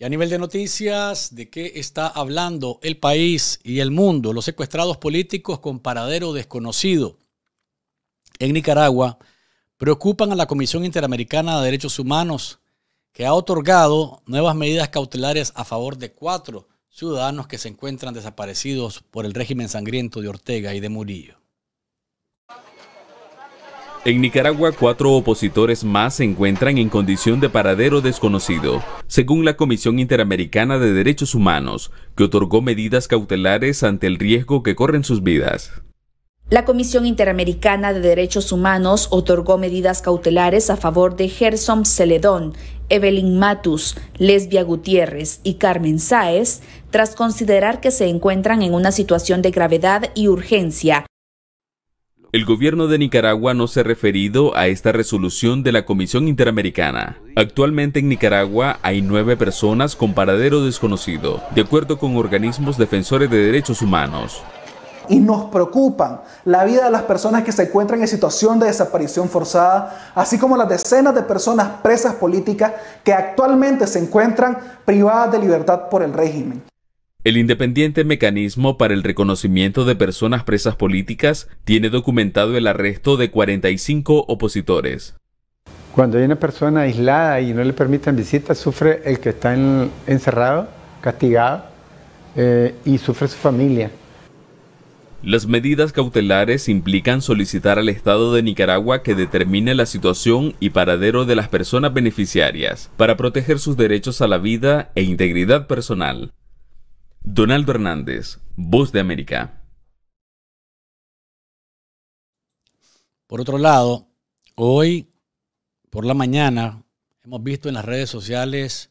Y a nivel de noticias, ¿de qué está hablando el país y el mundo? Los secuestrados políticos con paradero desconocido en Nicaragua preocupan a la Comisión Interamericana de Derechos Humanos, que ha otorgado nuevas medidas cautelares a favor de cuatro ciudadanos que se encuentran desaparecidos por el régimen sangriento de Ortega y de Murillo. En Nicaragua, cuatro opositores más se encuentran en condición de paradero desconocido, según la Comisión Interamericana de Derechos Humanos, que otorgó medidas cautelares ante el riesgo que corren sus vidas. La Comisión Interamericana de Derechos Humanos otorgó medidas cautelares a favor de Gerson Celedón, Evelyn Matus, Lesbia Gutiérrez y Carmen Sáez, tras considerar que se encuentran en una situación de gravedad y urgencia el gobierno de Nicaragua no se ha referido a esta resolución de la Comisión Interamericana. Actualmente en Nicaragua hay nueve personas con paradero desconocido, de acuerdo con organismos defensores de derechos humanos. Y nos preocupan la vida de las personas que se encuentran en situación de desaparición forzada, así como las decenas de personas presas políticas que actualmente se encuentran privadas de libertad por el régimen. El independiente mecanismo para el reconocimiento de personas presas políticas tiene documentado el arresto de 45 opositores. Cuando hay una persona aislada y no le permiten visitas, sufre el que está encerrado, castigado eh, y sufre su familia. Las medidas cautelares implican solicitar al Estado de Nicaragua que determine la situación y paradero de las personas beneficiarias para proteger sus derechos a la vida e integridad personal. Donaldo Hernández, Voz de América. Por otro lado, hoy por la mañana hemos visto en las redes sociales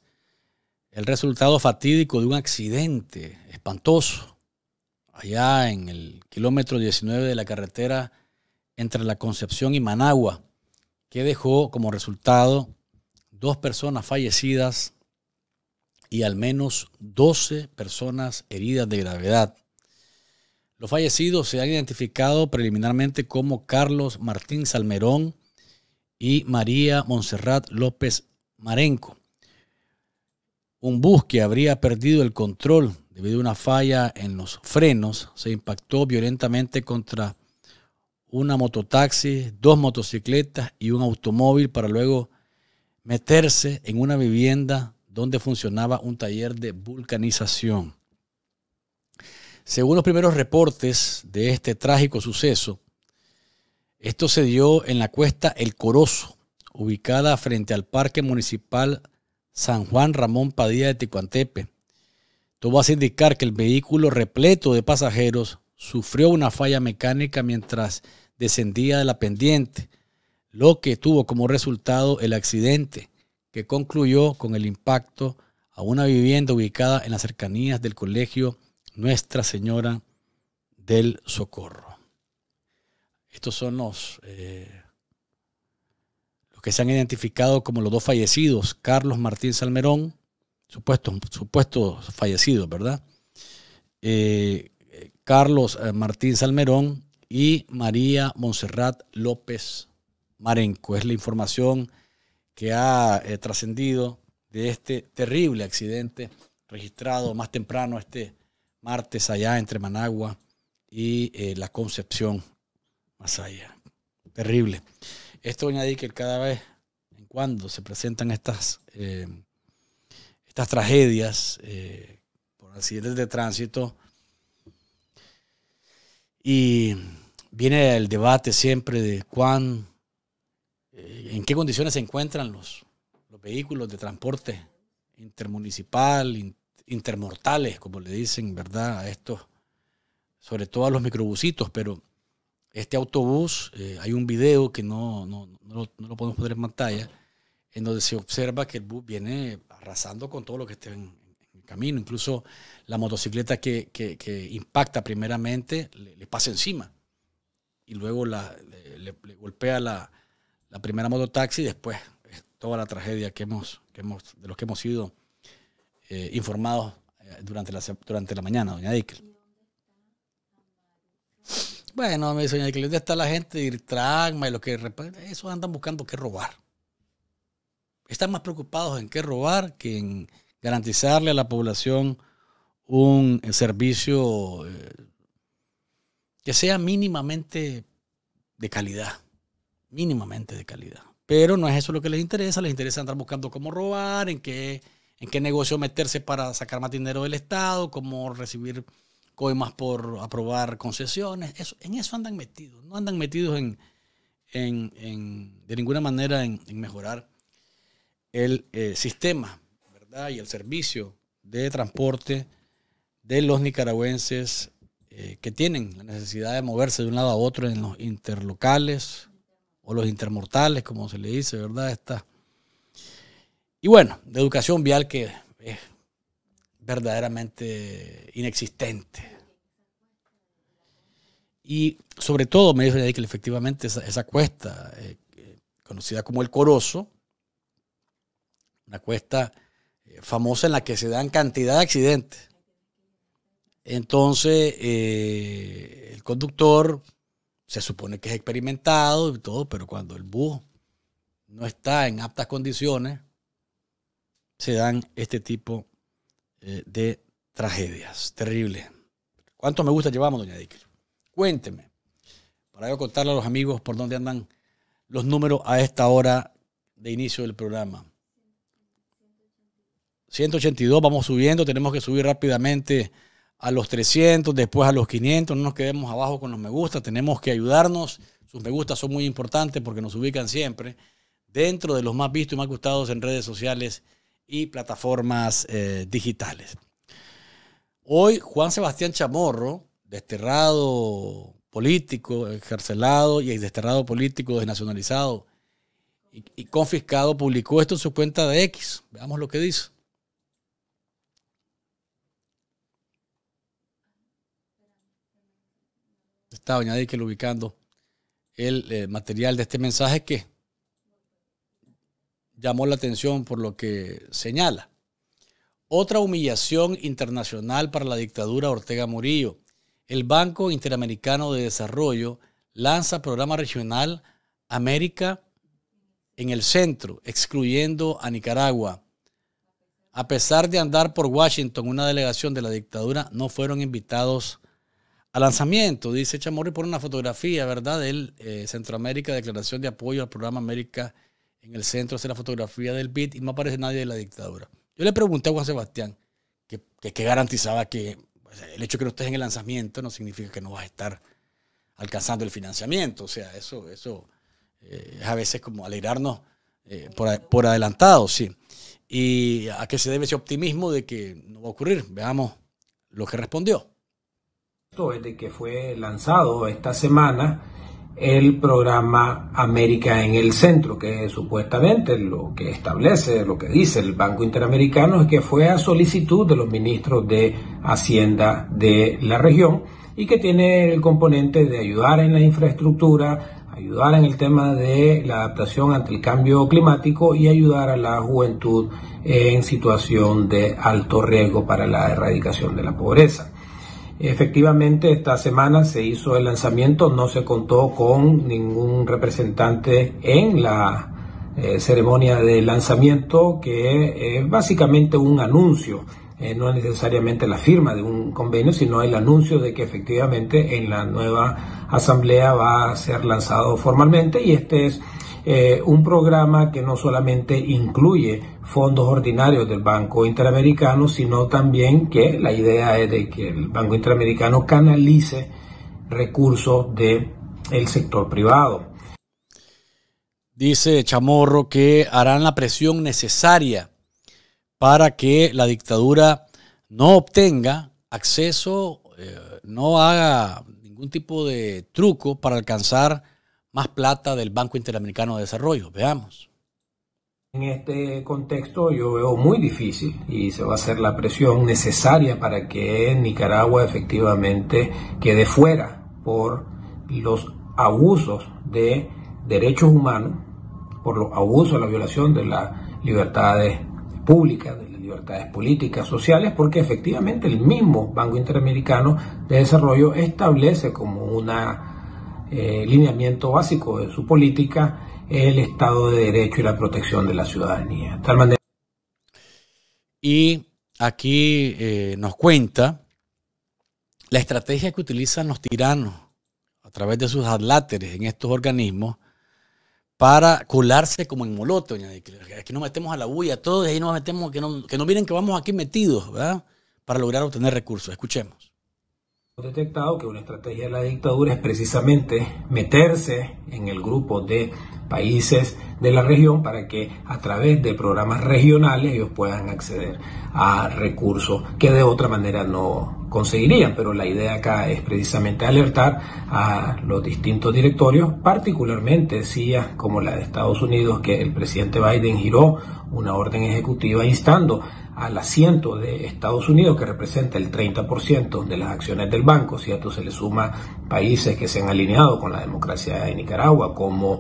el resultado fatídico de un accidente espantoso allá en el kilómetro 19 de la carretera entre la Concepción y Managua, que dejó como resultado dos personas fallecidas, y al menos 12 personas heridas de gravedad. Los fallecidos se han identificado preliminarmente como Carlos Martín Salmerón y María Monserrat López Marenco. Un bus que habría perdido el control debido a una falla en los frenos se impactó violentamente contra una mototaxi, dos motocicletas y un automóvil para luego meterse en una vivienda donde funcionaba un taller de vulcanización. Según los primeros reportes de este trágico suceso, esto se dio en la cuesta El Corozo, ubicada frente al Parque Municipal San Juan Ramón Padilla de Ticuantepe. Todo a indicar que el vehículo repleto de pasajeros sufrió una falla mecánica mientras descendía de la pendiente, lo que tuvo como resultado el accidente que concluyó con el impacto a una vivienda ubicada en las cercanías del colegio Nuestra Señora del Socorro. Estos son los, eh, los que se han identificado como los dos fallecidos, Carlos Martín Salmerón, supuestos supuesto fallecidos, ¿verdad? Eh, Carlos eh, Martín Salmerón y María Monserrat López Marenco. Es la información que ha eh, trascendido de este terrible accidente registrado más temprano este martes allá entre Managua y eh, la Concepción, más allá. Terrible. Esto añadí que cada vez en cuando se presentan estas, eh, estas tragedias por accidentes de tránsito y viene el debate siempre de cuán eh, en qué condiciones se encuentran los, vehículos de transporte intermunicipal, intermortales, como le dicen, ¿verdad? A estos, sobre todo a los microbusitos, pero este autobús, eh, hay un video que no, no, no, lo, podemos poner en pantalla, en donde se observa que el bus viene arrasando con todo lo que está en, el camino, incluso la motocicleta que, impacta primeramente le, pasa encima y luego la, le golpea la, la primera mototaxi, después toda la tragedia que hemos, que hemos, de los que hemos sido eh, informados eh, durante la, durante la mañana, doña Dickel. Bueno, me dice doña Dickel, ¿dónde está la gente de Irtragma y lo que Eso andan buscando qué robar. Están más preocupados en qué robar que en garantizarle a la población un eh, servicio que sea mínimamente de calidad mínimamente de calidad. Pero no es eso lo que les interesa, les interesa andar buscando cómo robar, en qué, en qué negocio meterse para sacar más dinero del Estado, cómo recibir coimas por aprobar concesiones. Eso, en eso andan metidos, no andan metidos en, de ninguna manera en, mejorar el eh, sistema ¿verdad? y el servicio de transporte de los nicaragüenses eh, que tienen la necesidad de moverse de un lado a otro en los interlocales, o los intermortales, como se le dice, ¿verdad? Está. Y bueno, de educación vial que es verdaderamente inexistente. Y sobre todo me dijo que efectivamente esa, cuesta, eh, eh, conocida como el Corozo, una cuesta eh, famosa en la que se dan cantidad de accidentes. Entonces, el conductor se supone que es experimentado y todo, pero cuando el bus no está en aptas condiciones, se dan este tipo eh, de tragedias. Terrible. ¿Cuánto me gusta llevamos, doña Dicker? Cuénteme, para yo contarle a los amigos por dónde andan los números a esta hora de inicio del programa. 182, vamos subiendo, tenemos que subir rápidamente a los 300, después a los 500, no nos quedemos abajo con los me gusta, tenemos que ayudarnos. Sus me gusta son muy importantes porque nos ubican siempre dentro de los más vistos y más gustados en redes sociales y plataformas eh, digitales. Hoy Juan Sebastián Chamorro, desterrado político, encarcelado y desterrado político, desnacionalizado y, y confiscado, publicó esto en su cuenta de X. Veamos lo que dice. añadir que lo ubicando el eh, material de este mensaje que llamó la atención por lo que señala. Otra humillación internacional para la dictadura Ortega Murillo. El Banco Interamericano de Desarrollo lanza programa regional América en el centro, excluyendo a Nicaragua. A pesar de andar por Washington, una delegación de la dictadura no fueron invitados al lanzamiento, dice Chamorri, pone una fotografía, ¿verdad? Del eh, Centroamérica, declaración de apoyo al programa América en el centro, hace la fotografía del bit y no aparece nadie de la dictadura. Yo le pregunté a Juan Sebastián que, garantizaba que el hecho de que no estés en el lanzamiento no significa que no vas a estar alcanzando el financiamiento. O sea, eso, eso eh, es a veces como alegrarnos eh, por, por, adelantado, sí. ¿Y a qué se debe ese optimismo de que no va a ocurrir? Veamos lo que respondió es de que fue lanzado esta semana el programa América en el Centro, que supuestamente lo que establece, lo que dice el Banco Interamericano es que fue a solicitud de los ministros de Hacienda de la región y que tiene el componente de ayudar en la infraestructura, ayudar en el tema de la adaptación ante el cambio climático y ayudar a la juventud en situación de alto riesgo para la erradicación de la pobreza. Efectivamente, esta semana se hizo el lanzamiento, no se contó con ningún representante en la eh, ceremonia de lanzamiento, que es eh, básicamente un anuncio, eh, no necesariamente la firma de un convenio, sino el anuncio de que efectivamente en la nueva asamblea va a ser lanzado formalmente y este es eh, un programa que no solamente incluye fondos ordinarios del Banco Interamericano, sino también que la idea es de que el Banco Interamericano canalice recursos del sector privado. Dice Chamorro que harán la presión necesaria para que la dictadura no obtenga acceso, eh, no haga ningún tipo de truco para alcanzar más plata del Banco Interamericano de Desarrollo. Veamos. En este contexto yo veo muy difícil y se va a hacer la presión necesaria para que Nicaragua efectivamente quede fuera por los abusos de derechos humanos, por los abusos, la violación de las libertades públicas, de las libertades políticas, sociales, porque efectivamente el mismo Banco Interamericano de Desarrollo establece como una eh, lineamiento básico de su política es el Estado de Derecho y la protección de la ciudadanía. Y aquí eh, nos cuenta la estrategia que utilizan los tiranos a través de sus adláteres en estos organismos para colarse como en moloto. Aquí nos metemos a la bulla todos y ahí nos metemos, que no, que no miren que vamos aquí metidos, ¿verdad? Para lograr obtener recursos. Escuchemos detectado que una estrategia de la dictadura es precisamente meterse en el grupo de países de la región para que a través de programas regionales ellos puedan acceder a recursos que de otra manera no conseguirían. Pero la idea acá es precisamente alertar a los distintos directorios, particularmente CIA como la de Estados Unidos, que el presidente Biden giró una orden ejecutiva instando al asiento de Estados Unidos, que representa el 30% de las acciones del banco, si a esto Se le suma países que se han alineado con la democracia de Nicaragua, como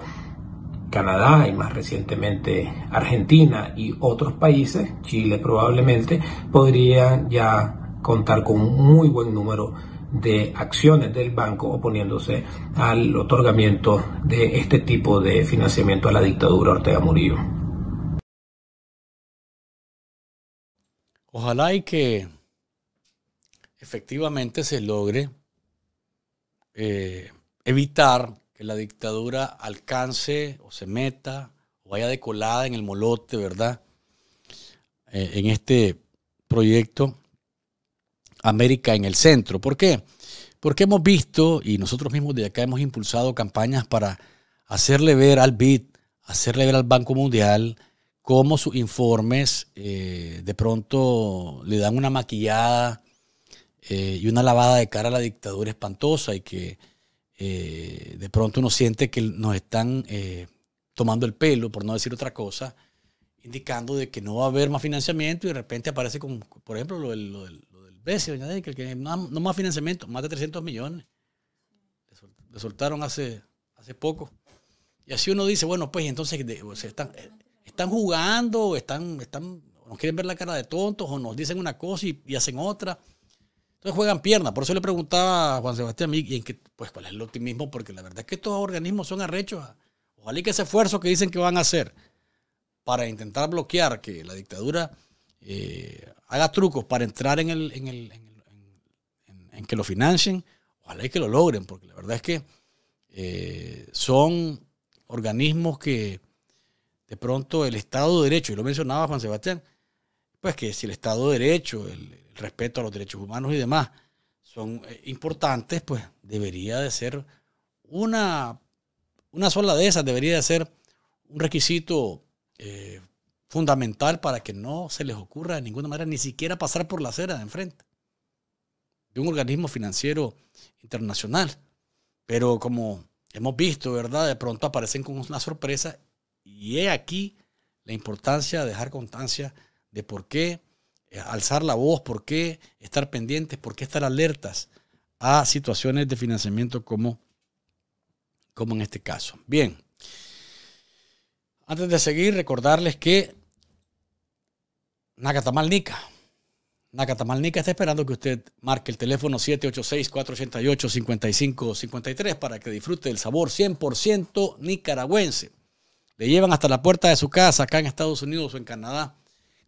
Canadá y más recientemente Argentina y otros países, Chile probablemente, podría ya contar con un muy buen número de acciones del banco oponiéndose al otorgamiento de este tipo de financiamiento a la dictadura Ortega Murillo. Ojalá y que efectivamente se logre eh, evitar que la dictadura alcance o se meta o vaya decolada en el molote, ¿verdad? Eh, en este proyecto América en el Centro. ¿Por qué? Porque hemos visto y nosotros mismos de acá hemos impulsado campañas para hacerle ver al BID, hacerle ver al Banco Mundial, cómo sus informes eh, de pronto le dan una maquillada eh, y una lavada de cara a la dictadura espantosa y que eh, de pronto uno siente que nos están tomando el pelo, por no decir otra cosa, indicando de que no va a haber más financiamiento y de repente aparece, con, por ejemplo, lo del, lo que no, más financiamiento, más de 300 millones. Le, soltaron hace, hace poco. Y así uno dice, bueno, pues entonces se están, están jugando, están, están, nos quieren ver la cara de tontos o nos dicen una cosa y, hacen otra. Entonces juegan piernas. Por eso le preguntaba a Juan Sebastián, y en pues, ¿cuál es el optimismo? Porque la verdad es que estos organismos son arrechos. Ojalá y que ese esfuerzo que dicen que van a hacer para intentar bloquear que la dictadura eh, haga trucos para entrar en, el, en, que lo financien, ojalá y que lo logren, porque la verdad es que eh, son organismos que de pronto el Estado de Derecho, y lo mencionaba Juan Sebastián, pues que si el Estado de Derecho, el, respeto a los derechos humanos y demás son eh, importantes, pues debería de ser una, una sola de esas, debería de ser un requisito eh, fundamental para que no se les ocurra de ninguna manera ni siquiera pasar por la acera de enfrente de un organismo financiero internacional. Pero como hemos visto, ¿verdad? De pronto aparecen con una sorpresa y he aquí la importancia de dejar constancia de por qué eh, alzar la voz, por qué estar pendientes, por qué estar alertas a situaciones de financiamiento como, como en este caso. Bien, antes de seguir, recordarles que Nacatamal Nica, Nacatamal está esperando que usted marque el teléfono 786-488-5553 para que disfrute del sabor 100% nicaragüense. Le llevan hasta la puerta de su casa acá en Estados Unidos o en Canadá.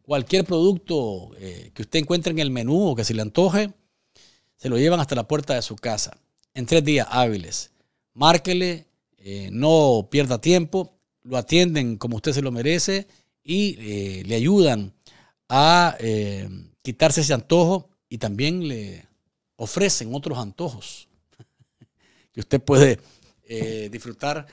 Cualquier producto eh, que usted encuentre en el menú o que se le antoje, se lo llevan hasta la puerta de su casa en tres días hábiles. Márquele, eh, no pierda tiempo, lo atienden como usted se lo merece y eh, le ayudan a quitarse ese antojo y también le ofrecen otros antojos que usted puede disfrutar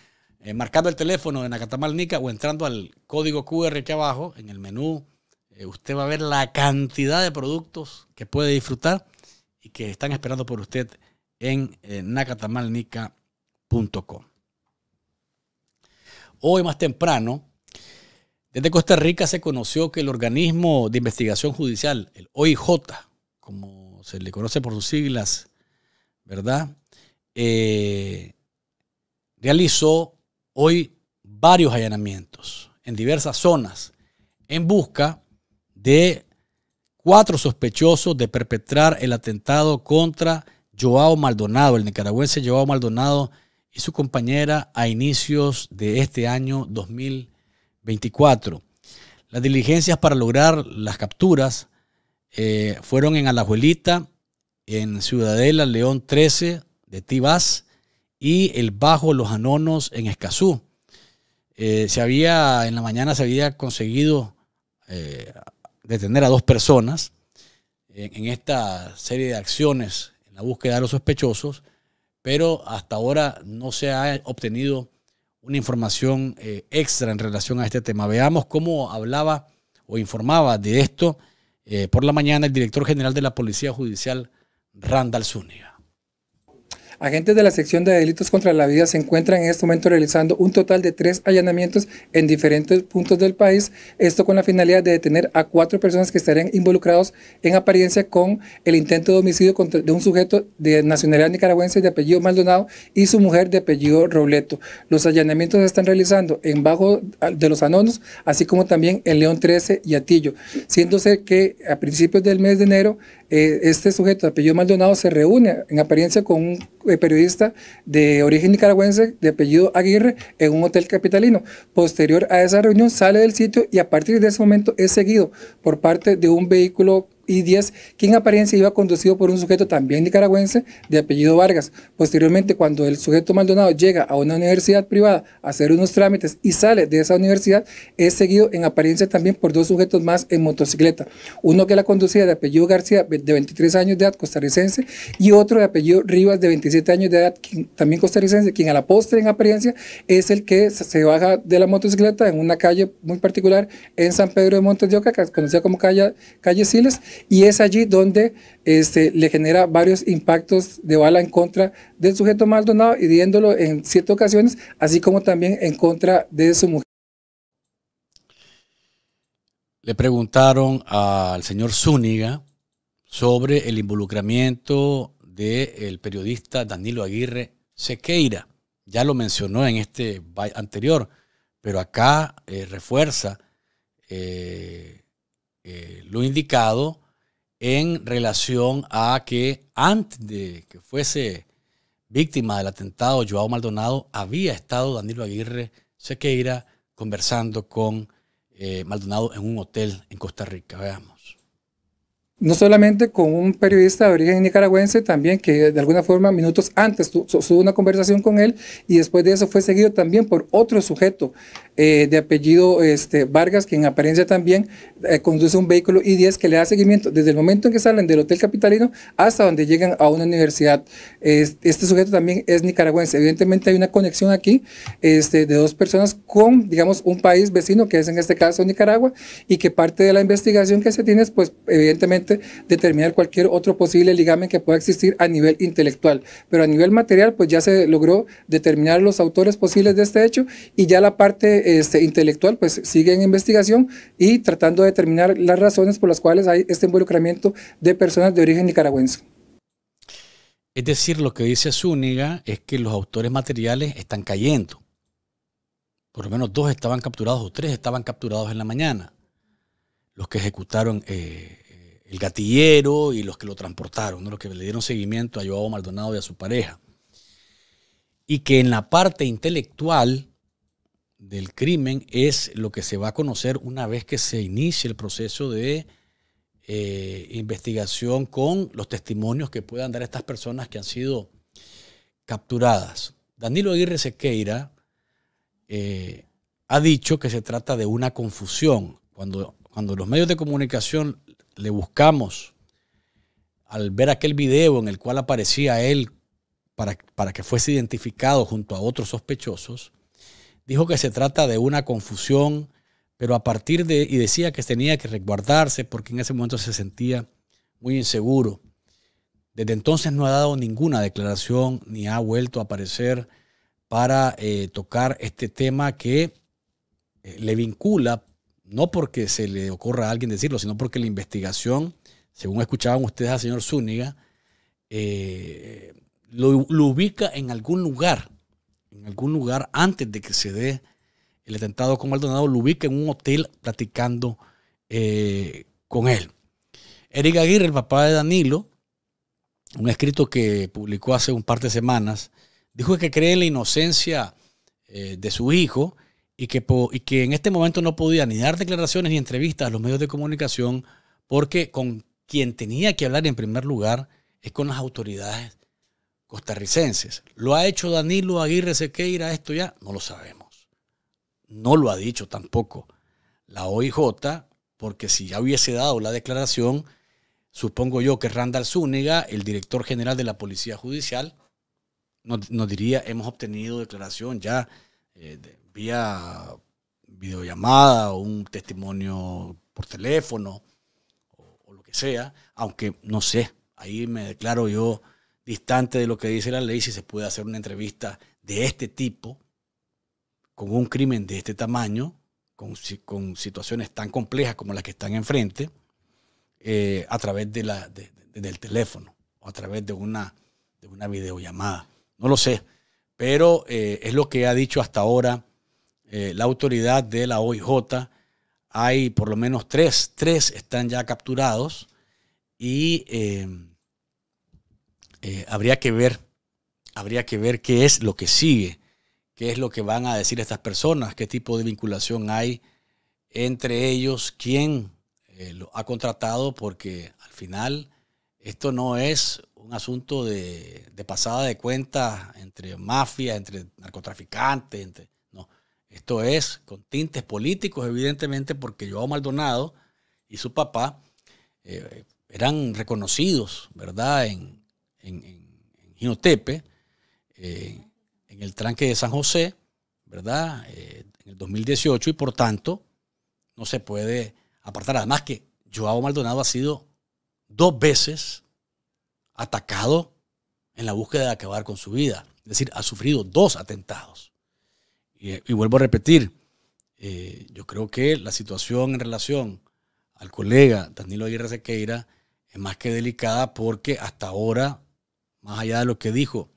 eh, marcando el teléfono de Nacatamalnica o entrando al código QR aquí abajo, en el menú, eh, usted va a ver la cantidad de productos que puede disfrutar y que están esperando por usted en eh, nacatamalnica.com. Hoy más temprano, desde Costa Rica se conoció que el organismo de investigación judicial, el OIJ, como se le conoce por sus siglas, ¿verdad? realizó hoy varios allanamientos en diversas zonas en busca de cuatro sospechosos de perpetrar el atentado contra Joao Maldonado, el nicaragüense Joao Maldonado y su compañera a inicios de este año 2024. Las diligencias para lograr las capturas eh, fueron en Alajuelita, en Ciudadela, León 13 de Tibás, y el bajo Los Anonos en Escazú. Eh, se había, en la mañana se había conseguido eh, detener a dos personas en, esta serie de acciones en la búsqueda de los sospechosos, pero hasta ahora no se ha obtenido una información eh, extra en relación a este tema. Veamos cómo hablaba o informaba de esto por la mañana el director general de la Policía Judicial, Randall Zúñiga. Agentes de la sección de delitos contra la vida se encuentran en este momento realizando un total de tres allanamientos en diferentes puntos del país, esto con la finalidad de detener a cuatro personas que estarían involucrados en apariencia con el intento de homicidio contra, de un sujeto de nacionalidad nicaragüense de apellido Maldonado y su mujer de apellido Robleto. Los allanamientos se están realizando en Bajo de los Anonos, así como también en León 13 y Atillo, siéndose que a principios del mes de enero eh, este sujeto de apellido Maldonado se reúne en apariencia con un eh, periodista de origen nicaragüense de apellido Aguirre en un hotel capitalino. Posterior a esa reunión sale del sitio y a partir de ese momento es seguido por parte de un vehículo y 10, que en apariencia iba conducido por un sujeto también nicaragüense de apellido Vargas. Posteriormente, cuando el sujeto Maldonado llega a una universidad privada a hacer unos trámites y sale de esa universidad, es seguido en apariencia también por dos sujetos más en motocicleta. Uno que la conducía de apellido García, de 23 años de edad, costarricense, y otro de apellido Rivas, de 27 años de edad, también costarricense, quien a la postre en apariencia es el que se baja de la motocicleta en una calle muy particular en San Pedro de Montes de Oca, conocida como calle, calle Siles, y es allí donde este, le genera varios impactos de bala en contra del sujeto Maldonado, hiriéndolo en siete ocasiones, así como también en contra de su mujer. Le preguntaron al señor Zúñiga sobre el involucramiento del periodista Danilo Aguirre Sequeira. Ya lo mencionó en este anterior, pero acá eh, refuerza eh, eh, lo indicado en relación a que antes de que fuese víctima del atentado Joao Maldonado, había estado Danilo Aguirre Sequeira conversando con eh, Maldonado en un hotel en Costa Rica. Veamos no solamente con un periodista de origen nicaragüense también, que de alguna forma minutos antes tuvo una conversación con él y después de eso fue seguido también por otro sujeto eh, de apellido este, Vargas, que en apariencia también eh, conduce un vehículo I-10 que le da seguimiento desde el momento en que salen del Hotel Capitalino hasta donde llegan a una universidad. Este, este sujeto también es nicaragüense. Evidentemente hay una conexión aquí este, de dos personas con, digamos, un país vecino, que es en este caso Nicaragua, y que parte de la investigación que se tiene es, pues, evidentemente, determinar cualquier otro posible ligamen que pueda existir a nivel intelectual. Pero a nivel material, pues ya se logró determinar los autores posibles de este hecho y ya la parte este, intelectual, pues sigue en investigación y tratando de determinar las razones por las cuales hay este involucramiento de personas de origen nicaragüense. Es decir, lo que dice Zúñiga es que los autores materiales están cayendo. Por lo menos dos estaban capturados o tres estaban capturados en la mañana. Los que ejecutaron eh, el gatillero y los que lo transportaron, los que le dieron seguimiento a Joao Maldonado y a su pareja. Y que en la parte intelectual del crimen es lo que se va a conocer una vez que se inicie el proceso de eh, investigación con los testimonios que puedan dar estas personas que han sido capturadas. Danilo Aguirre Sequeira eh, ha dicho que se trata de una confusión. Cuando, cuando los medios de comunicación le buscamos al ver aquel video en el cual aparecía él para, para, que fuese identificado junto a otros sospechosos, dijo que se trata de una confusión, pero a partir de, y decía que tenía que resguardarse porque en ese momento se sentía muy inseguro. Desde entonces no ha dado ninguna declaración ni ha vuelto a aparecer para eh, tocar este tema que eh, le vincula no porque se le ocurra a alguien decirlo, sino porque la investigación, según escuchaban ustedes al señor Zúñiga, eh, lo, ubica en algún lugar, en algún lugar antes de que se dé el atentado con Maldonado, lo ubica en un hotel platicando eh, con él. Eric Aguirre, el papá de Danilo, un escrito que publicó hace un par de semanas, dijo que cree en la inocencia eh, de su hijo y que, que en este momento no podía ni dar declaraciones ni entrevistas a los medios de comunicación porque con quien tenía que hablar en primer lugar es con las autoridades costarricenses. ¿Lo ha hecho Danilo Aguirre Sequeira esto ya? No lo sabemos. No lo ha dicho tampoco la OIJ, porque si ya hubiese dado la declaración, supongo yo que Randall Zúñiga, el director general de la Policía Judicial, nos, diría, hemos obtenido declaración ya eh, de, vía videollamada o un testimonio por teléfono o, lo que sea, aunque no sé, ahí me declaro yo distante de lo que dice la ley si se puede hacer una entrevista de este tipo con un crimen de este tamaño, con, situaciones tan complejas como las que están enfrente, eh, a través de la, del teléfono o a través de una, de una videollamada. No lo sé, pero eh, es lo que ha dicho hasta ahora eh, la autoridad de la OIJ, hay por lo menos tres, tres están ya capturados y eh, eh, habría que ver, habría que ver qué es lo que sigue, qué es lo que van a decir estas personas, qué tipo de vinculación hay entre ellos, quién lo ha contratado, porque al final esto no es un asunto de, de pasada de cuentas entre mafias, entre narcotraficantes, entre esto es con tintes políticos, evidentemente, porque Joao Maldonado y su papá eh, eran reconocidos, ¿verdad?, en, en, en Ginotepe, eh, en el tranque de San José, ¿verdad?, eh, en el 2018, y por tanto, no se puede apartar. Además que Joao Maldonado ha sido dos veces atacado en la búsqueda de acabar con su vida. Es decir, ha sufrido dos atentados. Y, vuelvo a repetir, eh, yo creo que la situación en relación al colega Danilo Aguirre Sequeira es más que delicada porque hasta ahora, más allá de lo que dijo,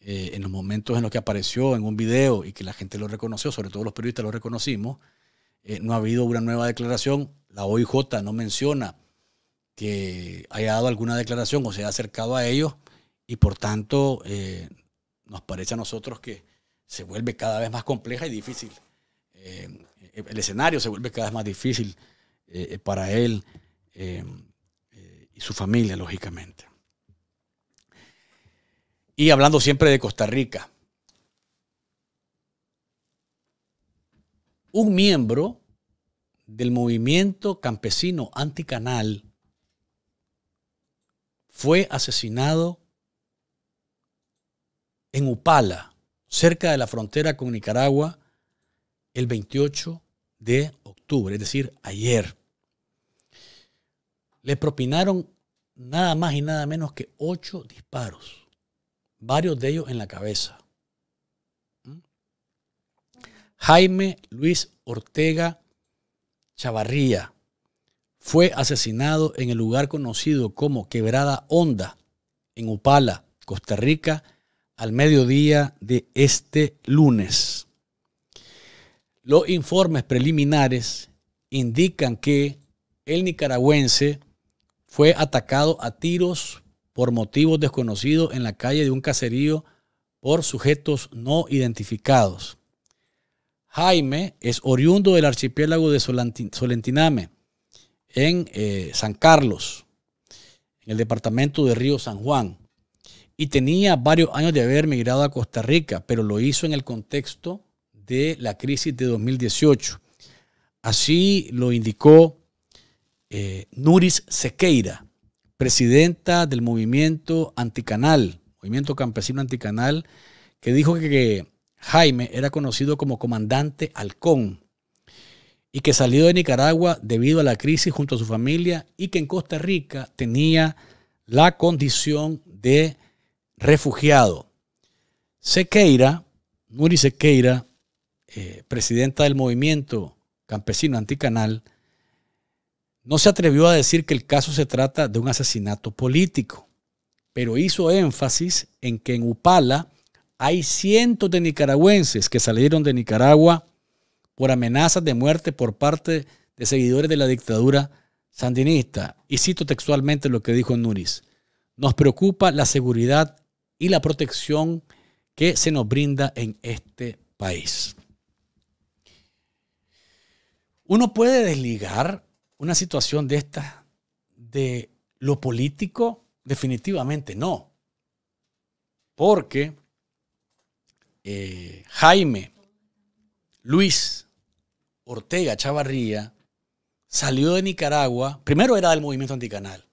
eh, en los momentos en los que apareció en un video y que la gente lo reconoció, sobre todo los periodistas lo reconocimos, eh, no ha habido una nueva declaración. La OIJ no menciona que haya dado alguna declaración o se haya acercado a ellos y por tanto nos parece a nosotros que se vuelve cada vez más compleja y difícil. Eh, el escenario se vuelve cada vez más difícil eh, eh, para él y su familia, lógicamente. Y hablando siempre de Costa Rica, un miembro del movimiento campesino anticanal fue asesinado en Upala cerca de la frontera con Nicaragua el 28 de octubre, es decir, ayer. Le propinaron nada más y nada menos que ocho disparos, varios de ellos en la cabeza. ¿Mm? Jaime Luis Ortega Chavarría fue asesinado en el lugar conocido como Quebrada Honda, en Upala, Costa Rica, al mediodía de este lunes. Los informes preliminares indican que el nicaragüense fue atacado a tiros por motivos desconocidos en la calle de un caserío por sujetos no identificados. Jaime es oriundo del archipiélago de Solentiname, en eh, San Carlos, en el departamento de Río San Juan y tenía varios años de haber migrado a Costa Rica, pero lo hizo en el contexto de la crisis de 2018. Así lo indicó eh, Nuris Sequeira, presidenta del movimiento anticanal, movimiento campesino anticanal, que dijo que Jaime era conocido como comandante halcón y que salió de Nicaragua debido a la crisis junto a su familia y que en Costa Rica tenía la condición de refugiado. Sequeira, Nuri Sequeira, eh, presidenta del movimiento campesino anticanal, no se atrevió a decir que el caso se trata de un asesinato político, pero hizo énfasis en que en Upala hay cientos de nicaragüenses que salieron de Nicaragua por amenazas de muerte por parte de seguidores de la dictadura sandinista. Y cito textualmente lo que dijo Nuris. Nos preocupa la seguridad y la protección que se nos brinda en este país. Uno puede desligar una situación de esta de lo político, definitivamente no. Porque eh, Jaime Luis Ortega Chavarría salió de Nicaragua, primero era del movimiento anticanal,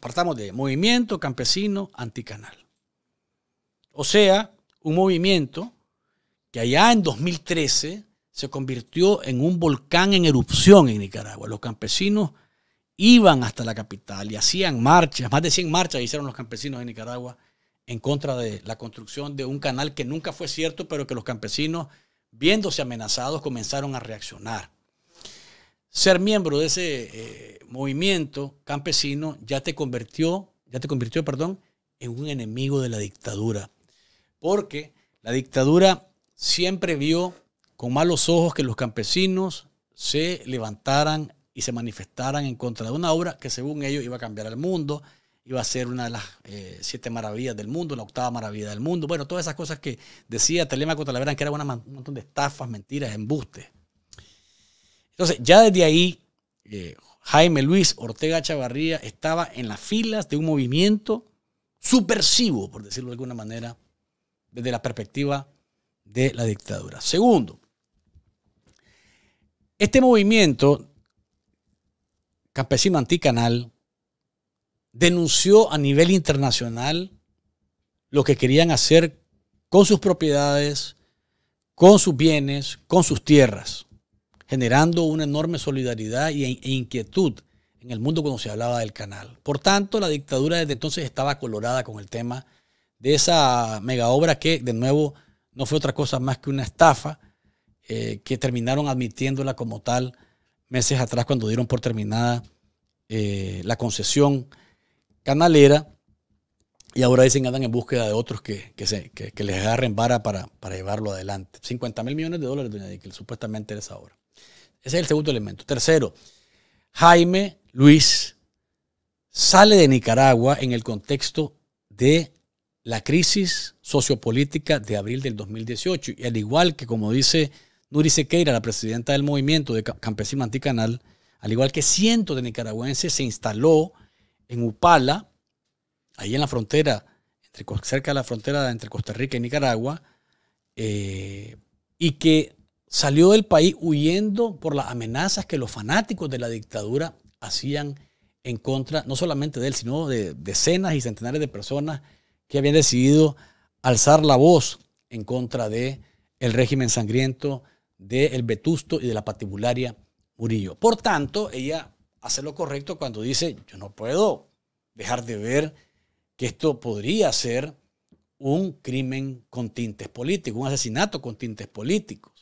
Partamos de movimiento campesino anticanal. O sea, un movimiento que allá en 2013 se convirtió en un volcán en erupción en Nicaragua. Los campesinos iban hasta la capital y hacían marchas, más de 100 marchas hicieron los campesinos en Nicaragua en contra de la construcción de un canal que nunca fue cierto, pero que los campesinos, viéndose amenazados, comenzaron a reaccionar ser miembro de ese eh, movimiento campesino ya te convirtió, ya te convirtió, perdón, en un enemigo de la dictadura. Porque la dictadura siempre vio con malos ojos que los campesinos se levantaran y se manifestaran en contra de una obra que según ellos iba a cambiar el mundo, iba a ser una de las eh, siete maravillas del mundo, la octava maravilla del mundo. Bueno, todas esas cosas que decía Telemaco Veran, que era un montón de estafas, mentiras, embustes. Entonces, ya desde ahí, eh, Jaime Luis Ortega Chavarría estaba en las filas de un movimiento supersivo, por decirlo de alguna manera, desde la perspectiva de la dictadura. Segundo, este movimiento campesino anticanal denunció a nivel internacional lo que querían hacer con sus propiedades, con sus bienes, con sus tierras generando una enorme solidaridad e inquietud en el mundo cuando se hablaba del canal. Por tanto, la dictadura desde entonces estaba colorada con el tema de esa mega obra que, de nuevo, no fue otra cosa más que una estafa eh, que terminaron admitiéndola como tal meses atrás cuando dieron por terminada eh, la concesión canalera y ahora dicen andan en búsqueda de otros que, se, les agarren vara para, llevarlo adelante. 50 mil millones de dólares, doña Díquel, supuestamente era esa obra. Ese es el segundo elemento. Tercero, Jaime Luis sale de Nicaragua en el contexto de la crisis sociopolítica de abril del 2018. Y al igual que, como dice Nuri Sequeira, la presidenta del movimiento de Campesino Anticanal, al igual que cientos de nicaragüenses, se instaló en Upala, ahí en la frontera, entre, cerca de la frontera entre Costa Rica y Nicaragua, eh, y que salió del país huyendo por las amenazas que los fanáticos de la dictadura hacían en contra, no solamente de él, sino de decenas y centenares de personas que habían decidido alzar la voz en contra del el régimen sangriento del el vetusto y de la patibularia Murillo. Por tanto, ella hace lo correcto cuando dice, yo no puedo dejar de ver que esto podría ser un crimen con tintes políticos, un asesinato con tintes políticos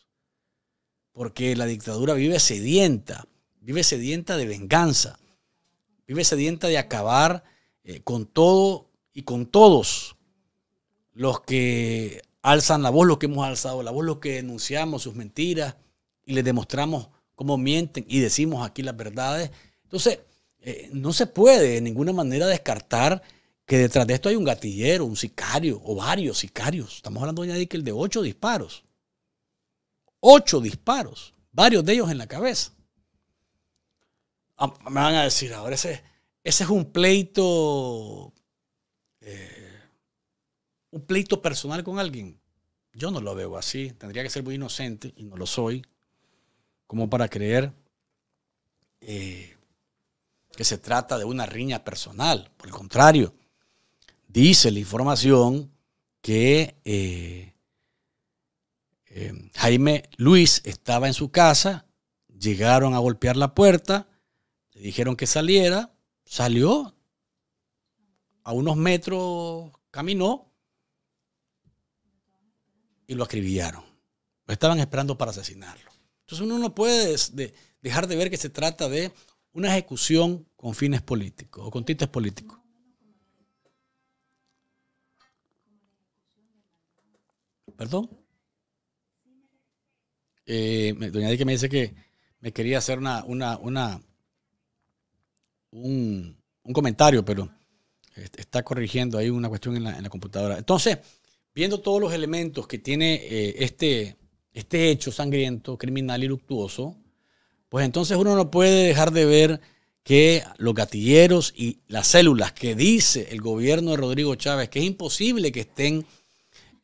porque la dictadura vive sedienta, vive sedienta de venganza, vive sedienta de acabar eh, con todo y con todos los que alzan la voz, los que hemos alzado la voz, los que denunciamos sus mentiras y les demostramos cómo mienten y decimos aquí las verdades. Entonces, eh, no se puede de ninguna manera descartar que detrás de esto hay un gatillero, un sicario o varios sicarios. Estamos hablando de de que el de ocho disparos ocho disparos, varios de ellos en la cabeza. Ah, me van a decir ahora, ese, ese es un pleito, eh, un pleito personal con alguien. Yo no lo veo así, tendría que ser muy inocente y no lo soy, como para creer eh, que se trata de una riña personal. Por el contrario, dice la información que eh, eh, Jaime Luis estaba en su casa, llegaron a golpear la puerta, le dijeron que saliera, salió, a unos metros caminó y lo acribillaron. Lo estaban esperando para asesinarlo. Entonces uno no puede dejar de ver que se trata de una ejecución con fines políticos o con tintes políticos. ¿Perdón? Eh, doña Dike me dice que me quería hacer una, un, comentario, pero está corrigiendo ahí una cuestión en la, computadora. Entonces, viendo todos los elementos que tiene eh, este, este hecho sangriento, criminal y luctuoso, pues entonces uno no puede dejar de ver que los gatilleros y las células que dice el gobierno de Rodrigo Chávez, que es imposible que estén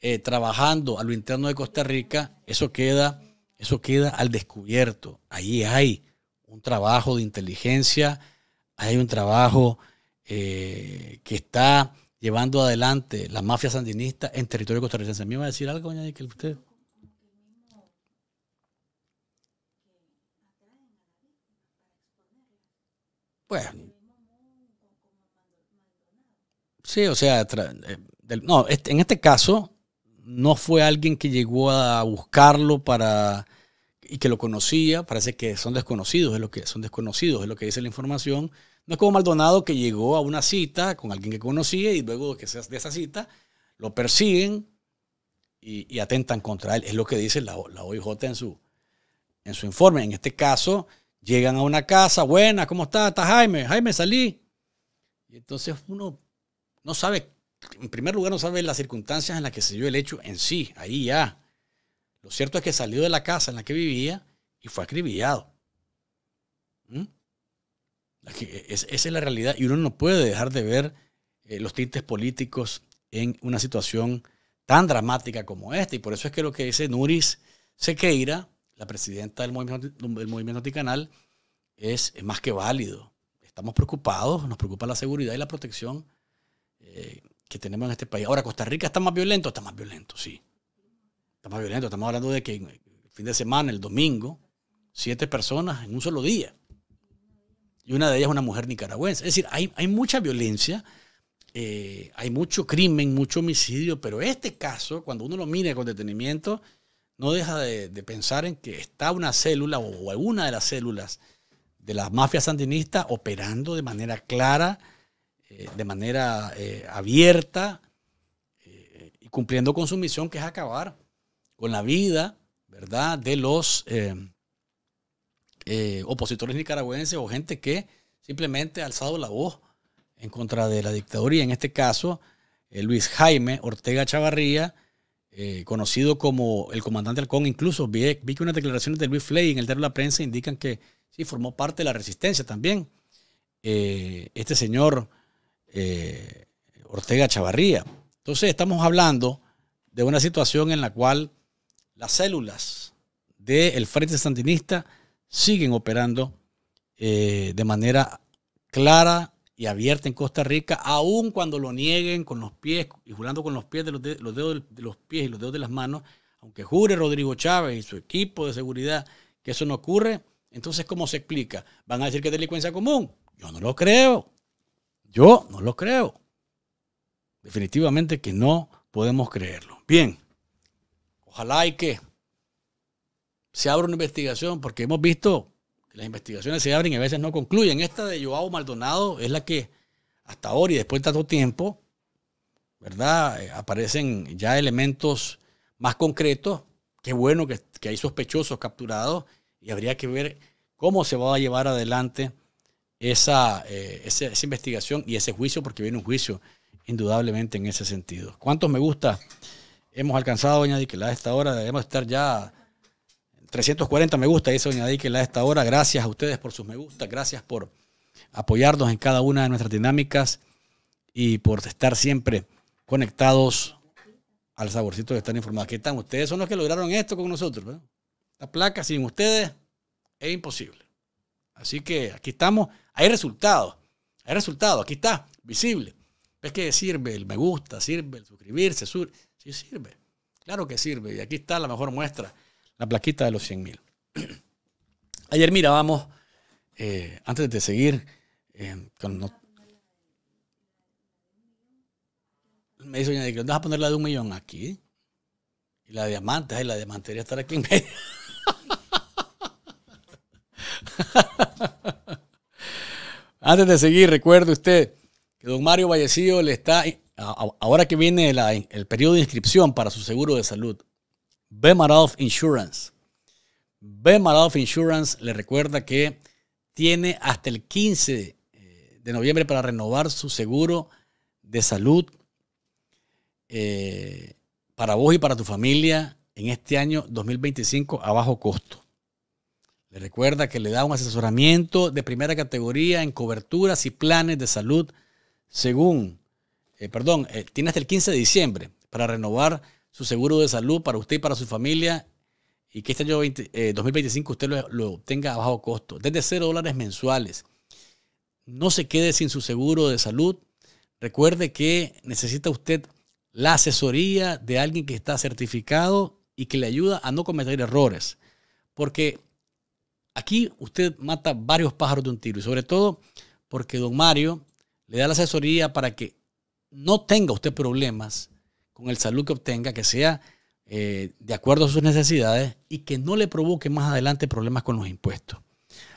eh, trabajando a lo interno de Costa Rica, eso queda eso queda al descubierto. Ahí hay un trabajo de inteligencia, hay un trabajo eh, que está llevando adelante la mafia sandinista en territorio costarricense. ¿Me iba a decir algo, doña usted? pues Sí, o sea, eh, no, este, en este caso, no fue alguien que llegó a buscarlo para y que lo conocía, parece que son desconocidos, es lo que son desconocidos, es lo que dice la información. No es como Maldonado que llegó a una cita con alguien que conocía y luego que de esa cita lo persiguen y, atentan contra él. Es lo que dice la, la, OIJ en su, en su informe. En este caso, llegan a una casa, buena, ¿cómo está? Está Jaime, Jaime, salí. Y entonces uno no sabe en primer lugar no sabe las circunstancias en las que se dio el hecho en sí, ahí ya. Lo cierto es que salió de la casa en la que vivía y fue acribillado. ¿Mm? Es, esa es la realidad y uno no puede dejar de ver eh, los tintes políticos en una situación tan dramática como esta. Y por eso es que lo que dice Nuris Sequeira, la presidenta del movimiento, del movimiento Anticanal, es, más que válido. Estamos preocupados, nos preocupa la seguridad y la protección eh, que tenemos en este país. Ahora, Costa Rica está más violento, está más violento, sí. Está más violento. Estamos hablando de que el fin de semana, el domingo, siete personas en un solo día. Y una de ellas es una mujer nicaragüense. Es decir, hay, mucha violencia, eh, hay mucho crimen, mucho homicidio, pero este caso, cuando uno lo mira con detenimiento, no deja de, pensar en que está una célula o alguna de las células de la mafia sandinista operando de manera clara, eh, de manera eh, abierta eh, y cumpliendo con su misión que es acabar con la vida, ¿verdad?, de los opositores nicaragüenses o gente que simplemente ha alzado la voz en contra de la dictadura en este caso Luis Jaime Ortega Chavarría, conocido como el comandante Alcón, incluso vi, vi, que unas declaraciones de Luis Flay en el diario de la prensa indican que sí formó parte de la resistencia también. este señor eh, Ortega Chavarría. Entonces estamos hablando de una situación en la cual las células del Frente Sandinista siguen operando eh, de manera clara y abierta en Costa Rica, aun cuando lo nieguen con los pies y jurando con los pies los, de, los dedos de los pies y los dedos de las manos, aunque jure Rodrigo Chávez y su equipo de seguridad que eso no ocurre, entonces ¿cómo se explica? Van a decir que es delincuencia común. Yo no lo creo. Yo no lo creo. Definitivamente que no podemos creerlo. Bien, ojalá y que se abra una investigación, porque hemos visto que las investigaciones se abren y a veces no concluyen. Esta de Joao Maldonado es la que hasta ahora y después de tanto tiempo, ¿verdad? Eh, aparecen ya elementos más concretos. Qué bueno que hay sospechosos capturados y habría que ver cómo se va a llevar adelante esa, eh, esa, investigación y ese juicio, porque viene un juicio indudablemente en ese sentido. ¿Cuántos me gusta hemos alcanzado, doña Diquela, a esta hora? Debemos estar ya 340 me gusta, dice doña Diquela, a esta hora. Gracias a ustedes por sus me gusta, gracias por apoyarnos en cada una de nuestras dinámicas y por estar siempre conectados al saborcito de estar informados. ¿Qué están? Ustedes son los que lograron esto con nosotros. Eh? La placa sin ustedes es imposible. Así que aquí estamos hay resultados, hay resultados, aquí está, visible. ¿Ves que sirve el me gusta, sirve el suscribirse? Sí sirve, claro que sirve. Y aquí está la mejor muestra, la plaquita de los 100 mil. Ayer mira vamos, eh, antes de seguir, eh, con no... me dice que vas a poner la de un millón aquí. Y la de diamantes, y la de diamante debería estar aquí en medio. Antes de seguir, recuerde usted que don Mario Vallecillo le está, ahora que viene el periodo de inscripción para su seguro de salud, Bemarolf Insurance. Maroff Insurance le recuerda que tiene hasta el 15 eh, de noviembre para renovar su seguro de salud eh, para vos y para tu familia en este año 2025 a bajo costo recuerda que le da un asesoramiento de primera categoría en coberturas y planes de salud según, eh, perdón, eh, tiene hasta el 15 de diciembre para renovar su seguro de salud para usted y para su familia y que este año 2025 eh, usted lo, obtenga a bajo costo, desde 0 dólares mensuales. No se quede sin su seguro de salud. Recuerde que necesita usted la asesoría de alguien que está certificado y que le ayuda a no cometer errores. Porque Aquí usted mata varios pájaros de un tiro y sobre todo porque don Mario le da la asesoría para que no tenga usted problemas con el salud que obtenga, que sea eh, de acuerdo a sus necesidades y que no le provoque más adelante problemas con los impuestos.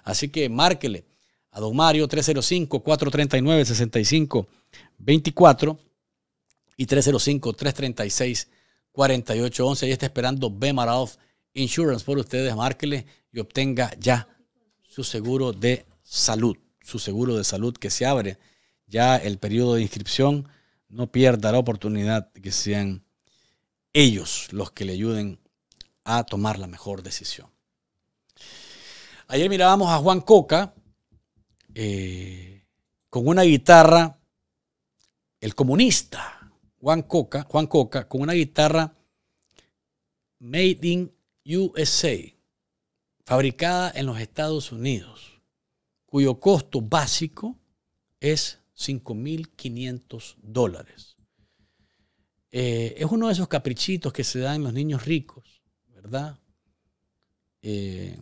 Así que márquele a don Mario 305-439-6524 y 305-336-4811. Ahí está esperando Maroff Insurance por ustedes. Márquele que obtenga ya su seguro de salud, su seguro de salud que se abre ya el periodo de inscripción, no pierda la oportunidad de que sean ellos los que le ayuden a tomar la mejor decisión. Ayer mirábamos a Juan Coca eh, con una guitarra, el comunista Juan Coca, Juan Coca, con una guitarra Made in USA fabricada en los Estados Unidos, cuyo costo básico es 5.500 dólares. Eh, es uno de esos caprichitos que se dan en los niños ricos, ¿verdad? Eh,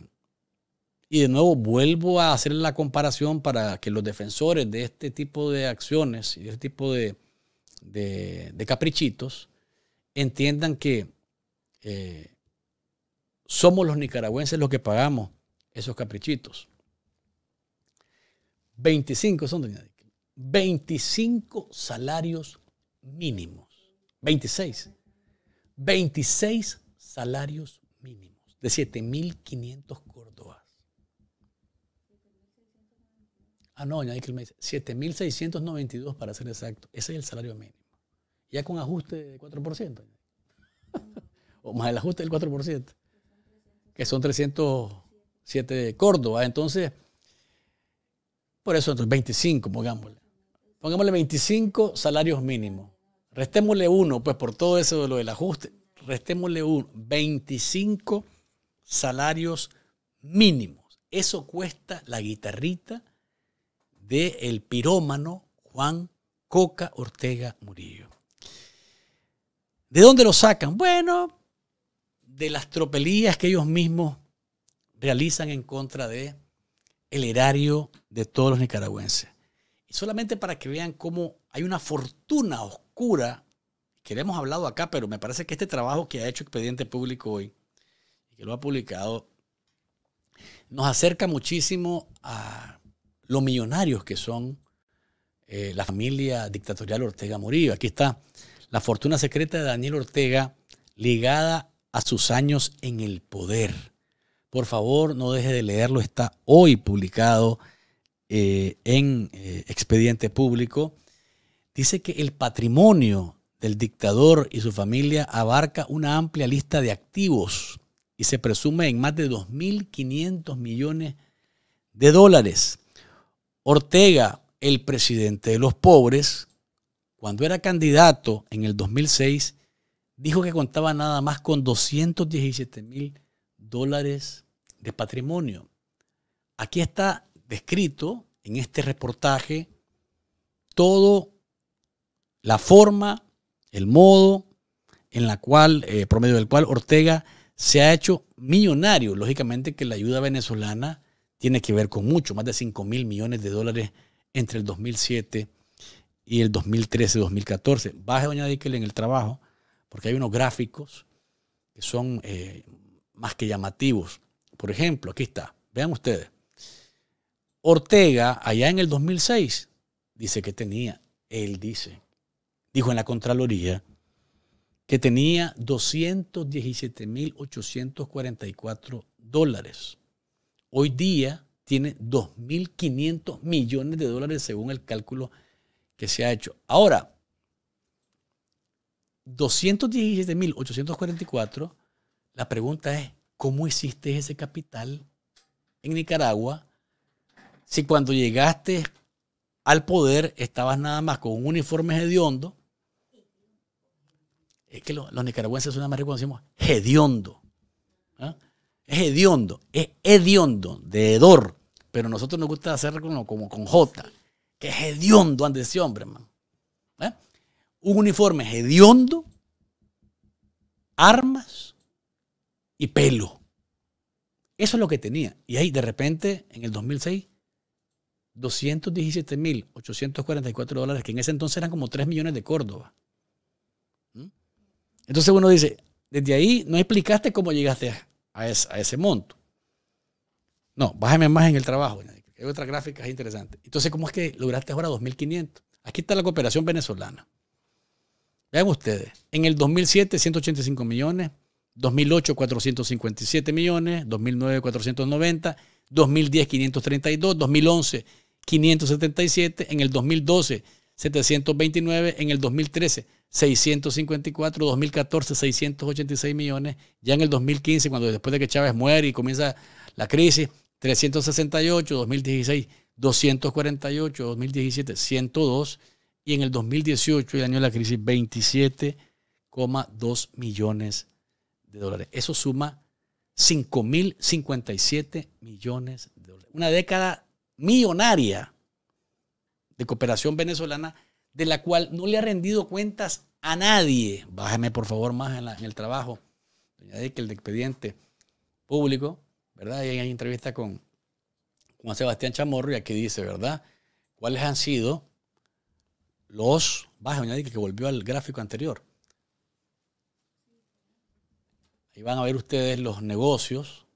y de nuevo vuelvo a hacer la comparación para que los defensores de este tipo de acciones y de este tipo de, caprichitos entiendan que eh, somos los nicaragüenses los que pagamos esos caprichitos. 25 son, doña 25 salarios mínimos. 26. 26 salarios mínimos de 7.500 córdobas. Ah, no, doña que me dice 7.692 para ser exacto. Ese es el salario mínimo. Ya con ajuste de 4%. o más el ajuste del 4% que son 307 de Córdoba. Entonces, por eso, entonces 25, pongámosle. Pongámosle 25 salarios mínimos. Restémosle uno, pues por todo eso de lo del ajuste, restémosle uno, 25 salarios mínimos. Eso cuesta la guitarrita del el pirómano Juan Coca Ortega Murillo. ¿De dónde lo sacan? Bueno, de las tropelías que ellos mismos realizan en contra de el erario de todos los nicaragüenses. Y solamente para que vean cómo hay una fortuna oscura que le hemos hablado acá, pero me parece que este trabajo que ha hecho Expediente Público hoy, y que lo ha publicado, nos acerca muchísimo a los millonarios que son eh, la familia dictatorial Ortega Murillo. Aquí está la fortuna secreta de Daniel Ortega ligada a sus años en el poder. Por favor, no deje de leerlo, está hoy publicado eh, en eh, Expediente Público. Dice que el patrimonio del dictador y su familia abarca una amplia lista de activos y se presume en más de 2.500 millones de dólares. Ortega, el presidente de los pobres, cuando era candidato en el 2006, dijo que contaba nada más con 217 mil dólares de patrimonio. Aquí está descrito en este reportaje todo la forma, el modo en la cual, eh, promedio del cual Ortega se ha hecho millonario. Lógicamente que la ayuda venezolana tiene que ver con mucho, más de 5 mil millones de dólares entre el 2007 y el 2013-2014. Baje doña Díquel en el trabajo porque hay unos gráficos que son eh, más que llamativos. Por ejemplo, aquí está, vean ustedes. Ortega, allá en el 2006, dice que tenía, él dice, dijo en la Contraloría, que tenía 217.844 dólares. Hoy día tiene 2.500 millones de dólares según el cálculo que se ha hecho. Ahora, 217.844, la pregunta es, ¿cómo hiciste ese capital en Nicaragua si cuando llegaste al poder estabas nada más con un uniforme hediondo? Es que los, nicaragüenses son más cuando decimos hediondo. ¿ah? Es hediondo, es hediondo, de hedor. Pero nosotros nos gusta hacerlo como, con J. Que es hediondo ande ese hombre, hermano. ¿eh? un uniforme hediondo, armas y pelo. Eso es lo que tenía. Y ahí, de repente, en el 2006, 217.844 dólares, que en ese entonces eran como 3 millones de Córdoba. ¿Mm? Entonces uno dice, desde ahí no explicaste cómo llegaste a, ese, monto. No, bájame más en el trabajo. Hay otras gráficas interesante. Entonces, ¿cómo es que lograste ahora 2.500? Aquí está la cooperación venezolana. Vean ustedes, en el 2007 185 millones, 2008 457 millones, 2009 490, 2010 532, 2011 577, en el 2012 729, en el 2013 654, 2014 686 millones, ya en el 2015 cuando después de que Chávez muere y comienza la crisis, 368, 2016 248, 2017 102 y en el 2018, el año de la crisis, 27,2 millones de dólares. Eso suma 5.057 millones de dólares. Una década millonaria de cooperación venezolana de la cual no le ha rendido cuentas a nadie. Bájeme por favor más en, el trabajo, doña que el expediente público, ¿verdad? Y hay entrevista con, con Sebastián Chamorro y aquí dice, ¿verdad? ¿Cuáles han sido los, baja a que volvió al gráfico anterior. Ahí van a ver ustedes los negocios,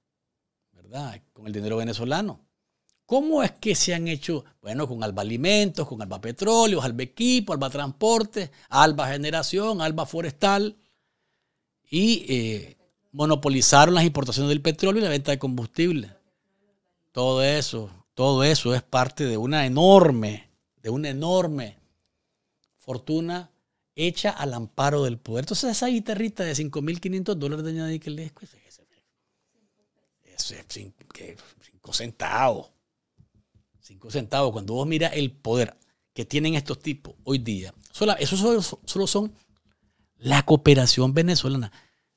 ¿verdad? Con el dinero venezolano. ¿Cómo es que se han hecho? Bueno, con Alba Alimentos, con Alba petróleo, Alba Equipo, Alba Transporte, Alba Generación, Alba Forestal. Y eh, monopolizaron las importaciones del petróleo y la venta de combustible. Todo eso, todo eso es parte de una enorme, de una enorme fortuna hecha al amparo del poder. Entonces esa guitarrita de 5.500 dólares de añadir que le pues, eso es 5 centavos. 5 centavos. Cuando vos miras el poder que tienen estos tipos hoy día, eso solo son la cooperación venezolana.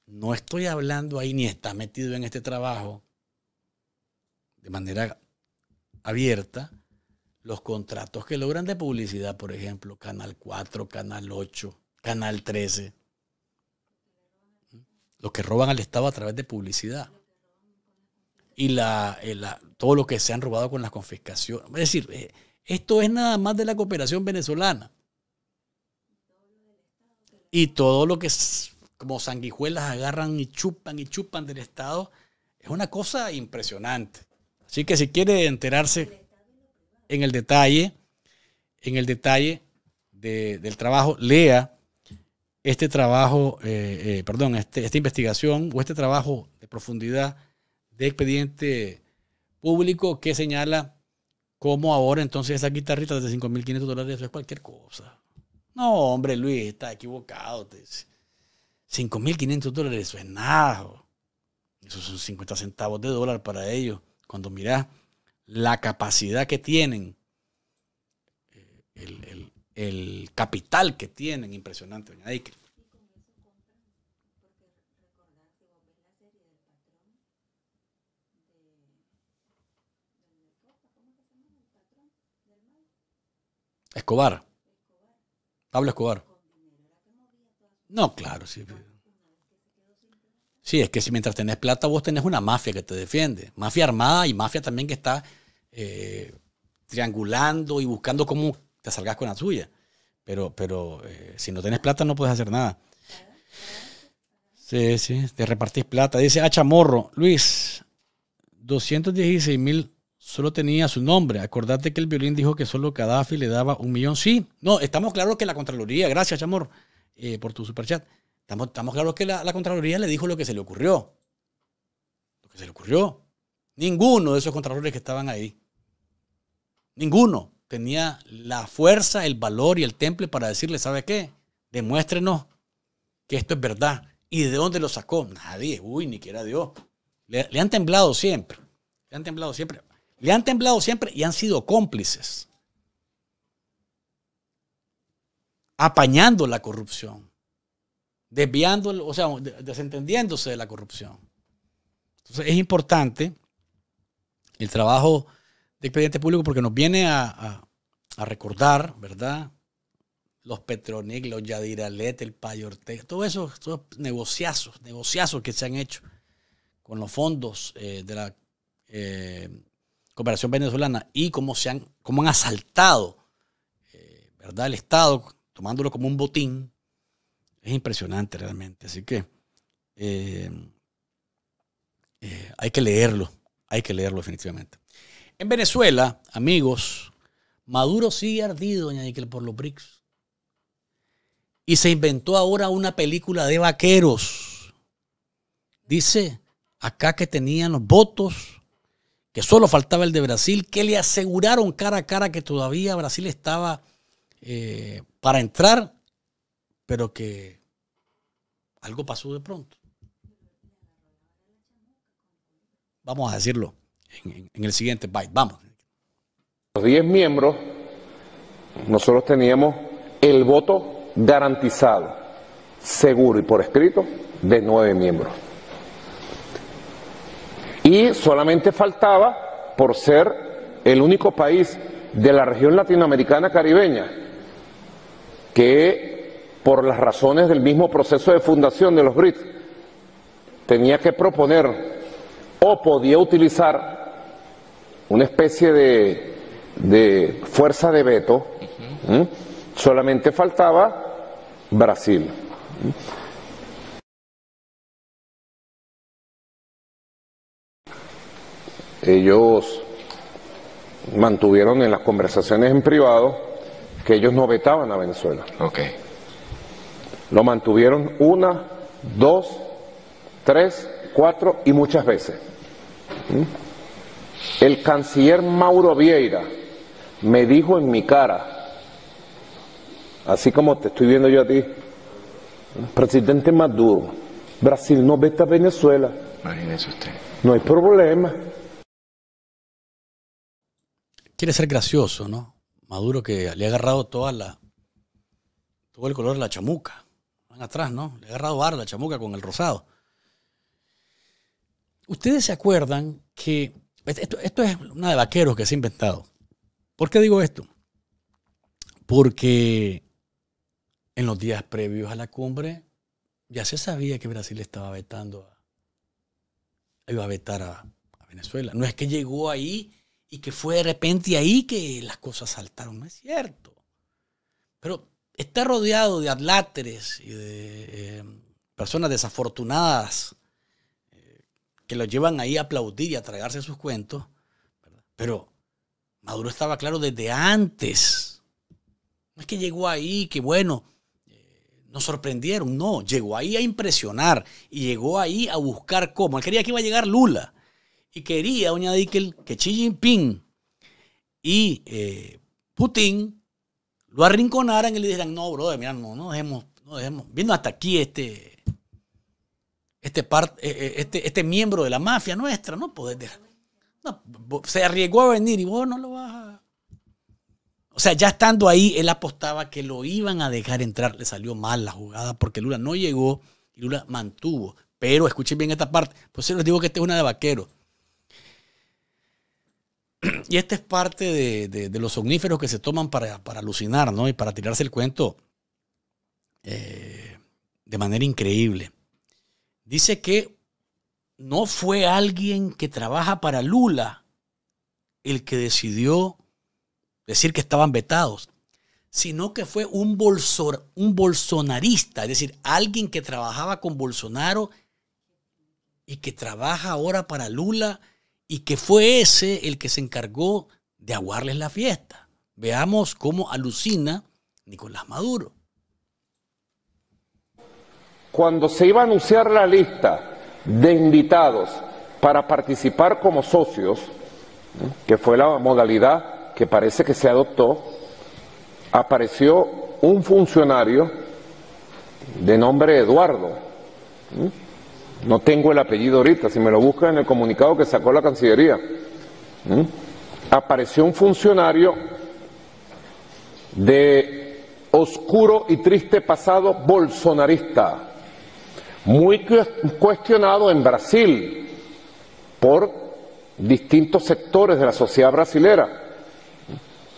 No estoy hablando ahí ni está metido en este trabajo de manera abierta los contratos que logran de publicidad, por ejemplo, Canal 4, Canal 8, Canal 13. Los que roban al Estado a través de publicidad. Y eh, la, todo lo que se han robado con las confiscaciones. Es decir, eh, esto es nada más de la cooperación venezolana. Y todo lo que como sanguijuelas agarran y chupan y chupan del Estado es una cosa impresionante. Así que si quiere enterarse en el detalle, en el detalle del trabajo, lea este trabajo, eh, eh, perdón, este, esta investigación o este trabajo de profundidad de expediente público que señala cómo ahora entonces esa guitarrita de 5.500 dólares eso es cualquier cosa. No, hombre, Luis, está equivocado. 5.500 dólares, eso es nada. Eso son 50 centavos de dólar para ellos. Cuando mirás la capacidad que tienen, el, capital que tienen, impresionante, doña Iker. Escobar. Pablo Escobar. No, claro, sí. Sí, es que si mientras tenés plata, vos tenés una mafia que te defiende. Mafia armada y mafia también que está eh, triangulando y buscando cómo te salgas con la suya. Pero, pero eh, si no tenés plata, no puedes hacer nada. Sí, sí, te repartís plata. Dice a Chamorro, Luis, 216 mil solo tenía su nombre. Acordate que el violín dijo que solo Gaddafi le daba un millón. Sí, no, estamos claros que la Contraloría, gracias Chamorro, eh, por tu superchat. chat Estamos, claros que la, Contraloría le dijo lo que se le ocurrió. Lo que se le ocurrió. Ninguno de esos contralores que estaban ahí, ninguno tenía la fuerza, el valor y el temple para decirle, ¿sabe qué? Demuéstrenos que esto es verdad. ¿Y de dónde lo sacó? Nadie, uy, ni siquiera Dios. le han temblado siempre. Le han temblado siempre. Le han temblado siempre y han sido cómplices. Apañando la corrupción desviando, o sea, desentendiéndose de la corrupción. Entonces es importante el trabajo de expediente público porque nos viene a, recordar, ¿verdad? Los Petronic, los Yadiralet, el Payo todos esos, negociazos, negociazos que se han hecho con los fondos eh, de la eh, cooperación venezolana y cómo, se han, cómo han asaltado, eh, ¿verdad? El Estado, tomándolo como un botín, es impresionante realmente. Así que eh, eh, hay que leerlo, hay que leerlo definitivamente. En Venezuela, amigos, Maduro sigue ardido, doña Niquel, por los BRICS. Y se inventó ahora una película de vaqueros. Dice acá que tenían los votos, que solo faltaba el de Brasil, que le aseguraron cara a cara que todavía Brasil estaba eh, para entrar pero que algo pasó de pronto. Vamos a decirlo en, el siguiente byte. Vamos. Los 10 miembros, nosotros teníamos el voto garantizado, seguro y por escrito, de 9 miembros. Y solamente faltaba, por ser el único país de la región latinoamericana caribeña que por las razones del mismo proceso de fundación de los BRICS, tenía que proponer o podía utilizar una especie de, fuerza de veto, solamente faltaba Brasil. Ellos mantuvieron en las conversaciones en privado que ellos no vetaban a Venezuela. Okay. Lo mantuvieron una, dos, tres, cuatro y muchas veces. ¿Mm? El canciller Mauro Vieira me dijo en mi cara, así como te estoy viendo yo a ti, ¿Mm? presidente Maduro, Brasil no vete a Venezuela. Imagínese usted. No hay problema. Quiere ser gracioso, ¿no? Maduro que le ha agarrado toda la, todo el color de la chamuca van atrás, ¿no? Le ha agarrado a la chamuca con el rosado. Ustedes se acuerdan que. Esto, es una de vaqueros que se ha inventado. ¿Por qué digo esto? Porque en los días previos a la cumbre ya se sabía que Brasil estaba vetando. iba a vetar a Venezuela. No es que llegó ahí y que fue de repente ahí que las cosas saltaron. No es cierto. Pero está rodeado de adláteres y de eh, personas desafortunadas eh, que lo llevan ahí a aplaudir y a tragarse sus cuentos. Pero Maduro estaba claro desde antes. No es que llegó ahí, que bueno, eh, nos sorprendieron. No, llegó ahí a impresionar y llegó ahí a buscar cómo. Él quería que iba a llegar Lula y quería, doña Dickel, que Xi Jinping y Putin lo arrinconaran y le dijeran, no, brother, mira, no, no dejemos, no dejemos. Vino hasta aquí este, este, eh, eh, este, este miembro de la mafia nuestra, no podés pues, dejar. se arriesgó a venir y vos no lo vas a... O sea, ya estando ahí, él apostaba que lo iban a dejar entrar. Le salió mal la jugada porque Lula no llegó y Lula mantuvo. Pero escuchen bien esta parte. pues eso les digo que esta es una de vaqueros. y este es parte de, los omníferos que se toman para, alucinar, ¿no? Y para tirarse el cuento eh, de manera increíble. Dice que no fue alguien que trabaja para Lula el que decidió decir que estaban vetados, sino que fue un, un bolsonarista, es decir, alguien que trabajaba con Bolsonaro y que trabaja ahora para Lula y que fue ese el que se encargó de aguarles la fiesta. Veamos cómo alucina Nicolás Maduro. Cuando se iba a anunciar la lista de invitados para participar como socios, que fue la modalidad que parece que se adoptó, apareció un funcionario de nombre Eduardo, no tengo el apellido ahorita, si me lo buscan en el comunicado que sacó la Cancillería. Apareció un funcionario de oscuro y triste pasado bolsonarista, muy cuestionado en Brasil por distintos sectores de la sociedad brasilera.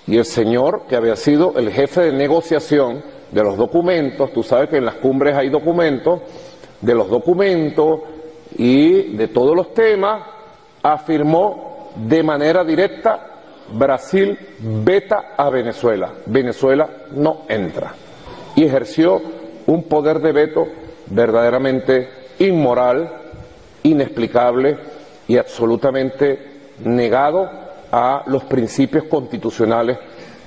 Y el señor, que había sido el jefe de negociación de los documentos, tú sabes que en las cumbres hay documentos, de los documentos y de todos los temas, afirmó de manera directa Brasil veta a Venezuela, Venezuela no entra. Y ejerció un poder de veto verdaderamente inmoral, inexplicable y absolutamente negado a los principios constitucionales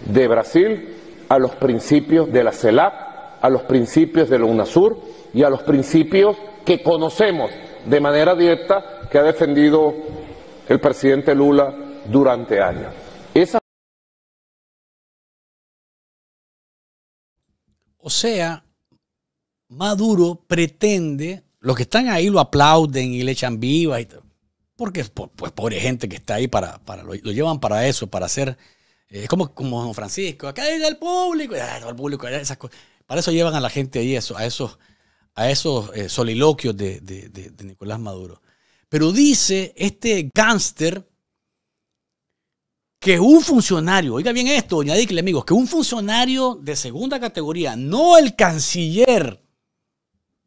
de Brasil, a los principios de la CELAC, a los principios de la UNASUR y a los principios que conocemos de manera directa que ha defendido el presidente Lula durante años. O sea, Maduro pretende, los que están ahí lo aplauden y le echan viva, y porque pues pobre gente que está ahí para, para lo, llevan para eso, para hacer, eh, es como, como Don Francisco, acá hay el público, ah, el público, Para eso llevan a la gente ahí, eso, a esos a esos eh, soliloquios de, Nicolás Maduro. Pero dice este gángster que un funcionario, oiga bien esto, doña amigos, que un funcionario de segunda categoría, no el canciller,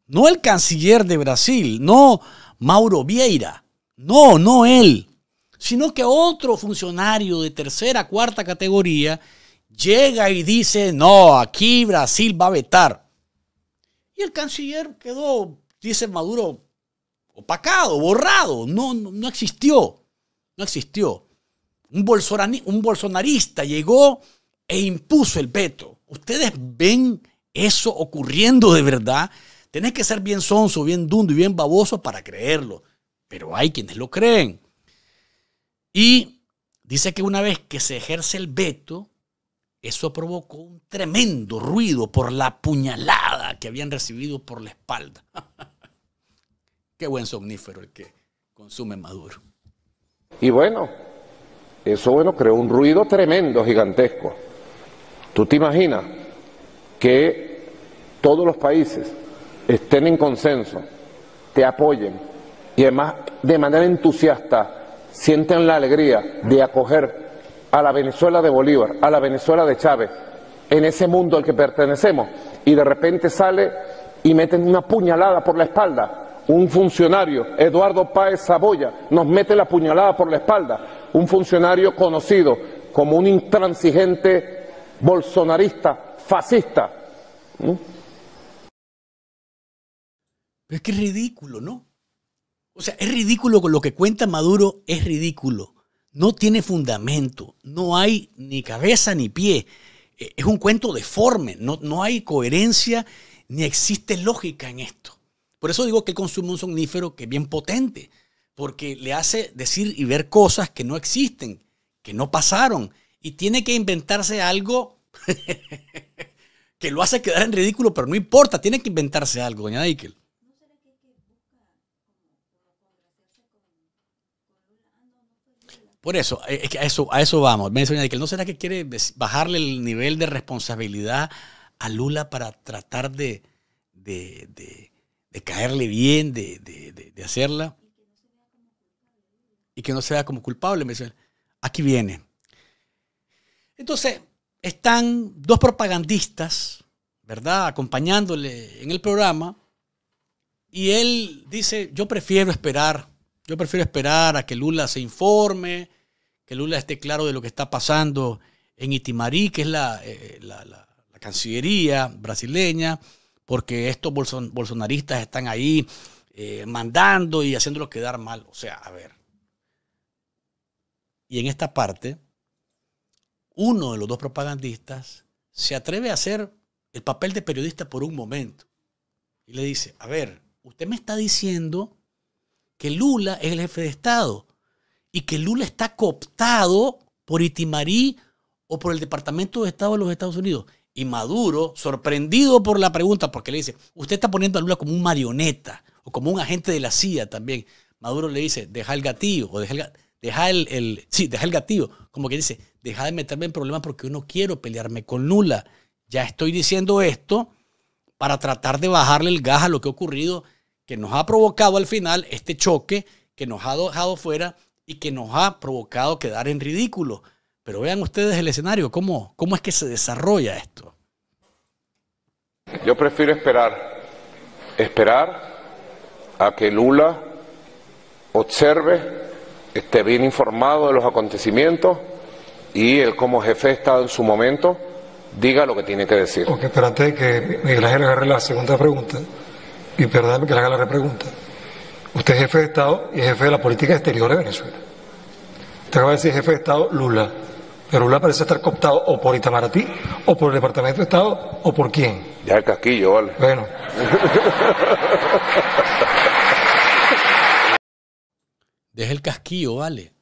no el canciller de Brasil, no Mauro Vieira, no, no él, sino que otro funcionario de tercera, cuarta categoría llega y dice, no, aquí Brasil va a vetar. Y el canciller quedó, dice Maduro, opacado, borrado, no, no, existió, no existió. Un, un bolsonarista llegó e impuso el veto. ¿Ustedes ven eso ocurriendo de verdad? Tenés que ser bien sonso, bien dundo y bien baboso para creerlo. Pero hay quienes lo creen. Y dice que una vez que se ejerce el veto, eso provocó un tremendo ruido por la puñalada que habían recibido por la espalda. Qué buen somnífero el que consume Maduro. Y bueno, eso bueno creó un ruido tremendo, gigantesco. ¿Tú te imaginas que todos los países estén en consenso, te apoyen y además de manera entusiasta sienten la alegría de acoger a la Venezuela de Bolívar, a la Venezuela de Chávez, en ese mundo al que pertenecemos? y de repente sale y meten una puñalada por la espalda. Un funcionario, Eduardo Páez Saboya, nos mete la puñalada por la espalda. Un funcionario conocido como un intransigente bolsonarista, fascista. ¿Mm? Pero es que es ridículo, ¿no? O sea, es ridículo con lo que cuenta Maduro, es ridículo. No tiene fundamento, no hay ni cabeza ni pie es un cuento deforme, no, no hay coherencia ni existe lógica en esto. Por eso digo que él consume un somnífero que es bien potente, porque le hace decir y ver cosas que no existen, que no pasaron, y tiene que inventarse algo que lo hace quedar en ridículo, pero no importa, tiene que inventarse algo, doña Daikel. Por eh, eso, a eso, vamos. Me dice que no será que quiere bajarle el nivel de responsabilidad a Lula para tratar de, de, caerle bien, de, hacerla. Y que no sea como culpable, me dice. Aquí viene. Entonces, están dos propagandistas, ¿verdad?, acompañándole en el programa. Y él dice, yo prefiero esperar yo prefiero esperar a que Lula se informe, que Lula esté claro de lo que está pasando en Itimarí, que es eh, la, Cancillería brasileña, porque estos bolsonaristas están ahí eh, mandando y haciéndolo quedar mal. O sea, a ver. Y en esta parte, uno de los dos propagandistas se atreve a hacer el papel de periodista por un momento. Y le dice, a ver, usted me está diciendo que Lula es el jefe de Estado y que Lula está cooptado por Itimarí o por el Departamento de Estado de los Estados Unidos. Y Maduro, sorprendido por la pregunta, porque le dice, usted está poniendo a Lula como un marioneta o como un agente de la CIA también. Maduro le dice, deja el gatillo, o deja el, deja el sí, deja el gatillo, como que dice, deja de meterme en problemas porque yo no quiero pelearme con Lula. Ya estoy diciendo esto para tratar de bajarle el gas a lo que ha ocurrido que nos ha provocado al final este choque que nos ha dejado fuera y que nos ha provocado quedar en ridículo. Pero vean ustedes el escenario, cómo, cómo es que se desarrolla esto. Yo prefiero esperar, esperar a que Lula observe, esté bien informado de los acontecimientos y él como jefe está en su momento diga lo que tiene que decir. Porque espérate que Miguel Ángel agarre la segunda pregunta y perdóname que le haga la repregunta, usted es jefe de Estado y jefe de la política exterior de Venezuela. Usted acaba de decir jefe de Estado Lula, pero Lula parece estar cooptado o por Itamaraty, o por el Departamento de Estado, o por quién. Ya el casquillo, vale. Bueno. Deja el casquillo, vale.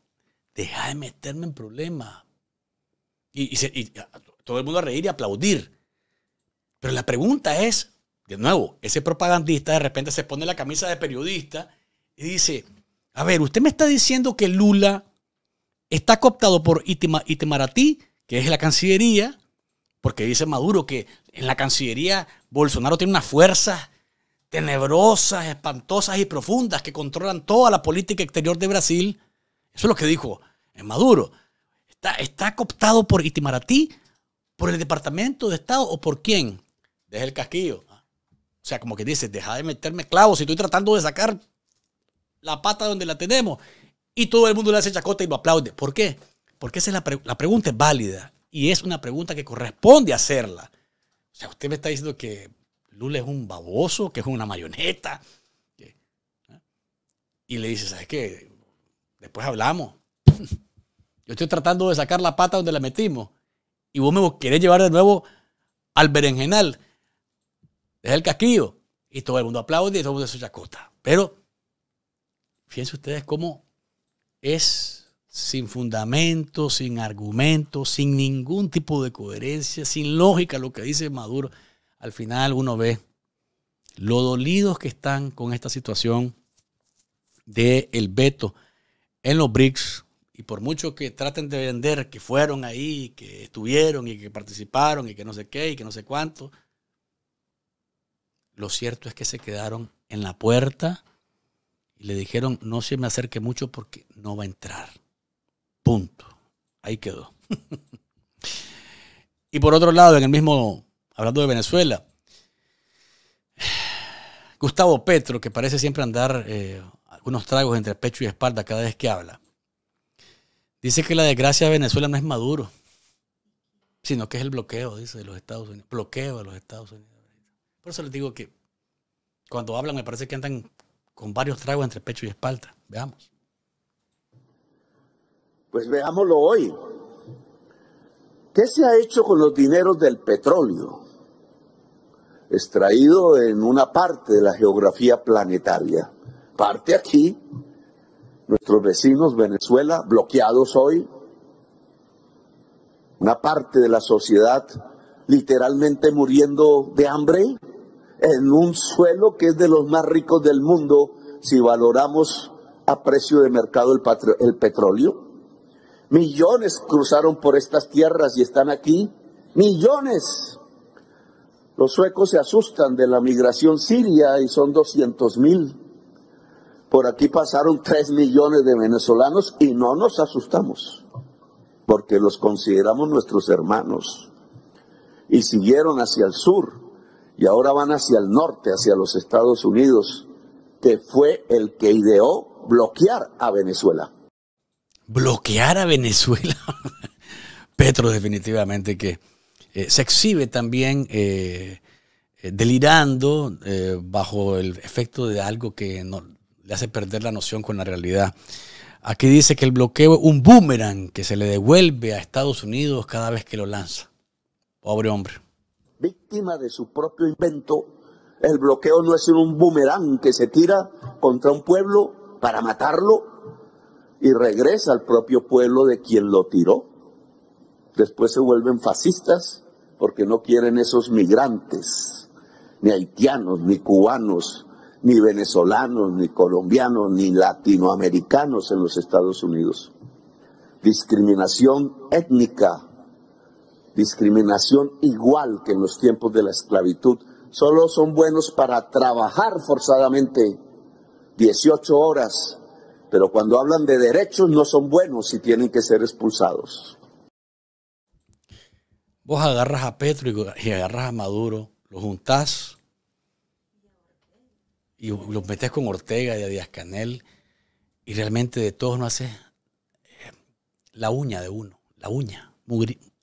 Deja de meterme en problemas. Y, y todo el mundo a reír y aplaudir. Pero la pregunta es, de nuevo, ese propagandista de repente se pone la camisa de periodista y dice, a ver, usted me está diciendo que Lula está cooptado por Itima, que es la Cancillería, porque dice Maduro que en la Cancillería Bolsonaro tiene unas fuerzas tenebrosas, espantosas y profundas que controlan toda la política exterior de Brasil. Eso es lo que dijo eh, Maduro. Está, está cooptado por Itimaratí, por el Departamento de Estado o por quién. Desde el casquillo. O sea, como que dices, deja de meterme clavos si estoy tratando de sacar la pata donde la tenemos. Y todo el mundo le hace chacota y lo aplaude. ¿Por qué? Porque la, pregunta es válida y es una pregunta que corresponde hacerla. O sea, usted me está diciendo que Lula es un baboso, que es una marioneta. ¿eh? Y le dice, ¿sabes qué? Después hablamos. Yo estoy tratando de sacar la pata donde la metimos. Y vos me querés llevar de nuevo al berenjenal. Es el casquillo. Y todo el mundo aplaude y todo el mundo se chacota. Pero fíjense ustedes cómo es sin fundamento, sin argumento, sin ningún tipo de coherencia, sin lógica lo que dice Maduro. Al final uno ve lo dolidos que están con esta situación del el veto en los BRICS. Y por mucho que traten de vender que fueron ahí, que estuvieron y que participaron y que no sé qué y que no sé cuánto, lo cierto es que se quedaron en la puerta y le dijeron, no se me acerque mucho porque no va a entrar. Punto. Ahí quedó. y por otro lado, en el mismo, hablando de Venezuela, Gustavo Petro, que parece siempre andar eh, algunos tragos entre pecho y espalda cada vez que habla, dice que la desgracia de Venezuela no es Maduro, sino que es el bloqueo, dice, de los Estados Unidos. Bloqueo de los Estados Unidos. Por eso les digo que cuando hablan me parece que andan con varios tragos entre pecho y espalda. Veamos. Pues veámoslo hoy. ¿Qué se ha hecho con los dineros del petróleo? Extraído en una parte de la geografía planetaria. Parte aquí, nuestros vecinos Venezuela, bloqueados hoy. Una parte de la sociedad literalmente muriendo de hambre en un suelo que es de los más ricos del mundo si valoramos a precio de mercado el, petróleo. Millones cruzaron por estas tierras y están aquí. Millones. Los suecos se asustan de la migración siria y son 200 mil. Por aquí pasaron 3 millones de venezolanos y no nos asustamos, porque los consideramos nuestros hermanos. Y siguieron hacia el sur y ahora van hacia el norte, hacia los Estados Unidos, que fue el que ideó bloquear a Venezuela. Bloquear a Venezuela. Petro definitivamente que eh, se exhibe también eh, eh, delirando bajo el efecto de algo que no, le hace perder la noción con la realidad. Aquí dice que el bloqueo es un boomerang que se le devuelve a Estados Unidos cada vez que lo lanza. Pobre hombre víctima de su propio invento. El bloqueo no es un boomerang que se tira contra un pueblo para matarlo y regresa al propio pueblo de quien lo tiró. Después se vuelven fascistas porque no quieren esos migrantes, ni haitianos, ni cubanos, ni venezolanos, ni colombianos, ni latinoamericanos en los Estados Unidos. Discriminación étnica discriminación igual que en los tiempos de la esclavitud. Solo son buenos para trabajar forzadamente 18 horas, pero cuando hablan de derechos no son buenos y tienen que ser expulsados. Vos agarras a Petro y agarras a Maduro, los juntás y los metes con Ortega y a Díaz Canel y realmente de todos no haces eh, la uña de uno, la uña,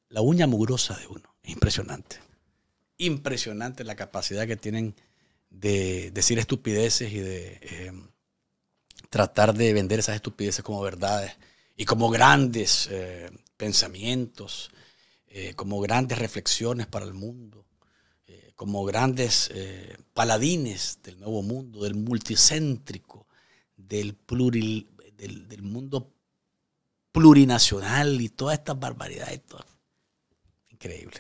la uña mugrosa de uno. Impresionante. Impresionante la capacidad que tienen de decir estupideces y de eh, tratar de vender esas estupideces como verdades y como grandes eh, pensamientos, eh, como grandes reflexiones para el mundo, como grandes paladines del nuevo mundo, del multicéntrico, del, del, mundo plurinacional y todas estas barbaridades. Todas Increíble.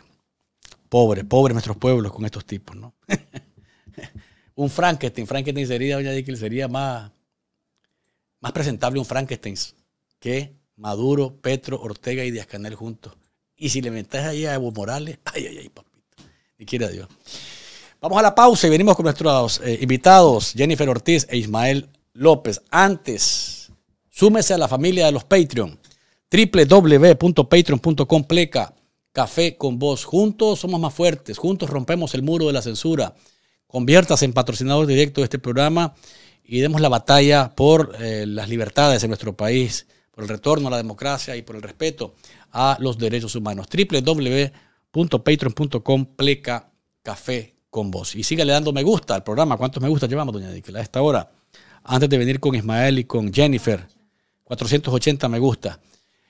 Pobre, pobre nuestros pueblos con estos tipos, ¿no? un Frankenstein, Frankenstein sería, que sería más, más presentable un Frankenstein que Maduro, Petro, Ortega y Díaz Canel juntos. Y si le metes ahí a Evo Morales, ay, ay, ay, papito. Ni quiera Dios. Vamos a la pausa y venimos con nuestros eh, invitados, Jennifer Ortiz e Ismael López. Antes, súmese a la familia de los Patreon. www.patreon.com Café con vos. Juntos somos más fuertes. Juntos rompemos el muro de la censura. Conviértase en patrocinador directo de este programa y demos la batalla por eh, las libertades en nuestro país, por el retorno a la democracia y por el respeto a los derechos humanos. www.patreon.com pleca café con vos. Y sígale dando me gusta al programa. ¿Cuántos me gusta llevamos, doña Díquela, a esta hora? Antes de venir con Ismael y con Jennifer. 480 me gusta.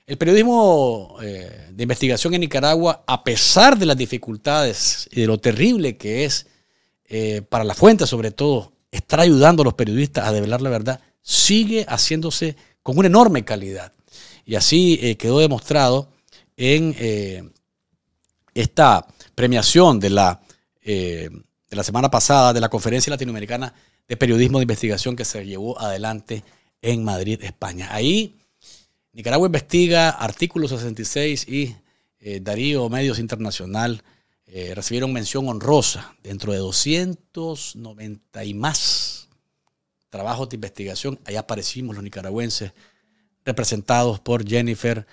El periodismo eh, de investigación en Nicaragua, a pesar de las dificultades y de lo terrible que es eh, para la fuente, sobre todo, estar ayudando a los periodistas a develar la verdad, sigue haciéndose con una enorme calidad. Y así eh, quedó demostrado en esta premiación de la, de la semana pasada de la Conferencia Latinoamericana de Periodismo de Investigación que se llevó adelante en Madrid, España. Ahí Nicaragua investiga, artículo 66 y eh, Darío Medios Internacional eh, recibieron mención honrosa dentro de 290 y más trabajos de investigación. Allá aparecimos los nicaragüenses representados por Jennifer,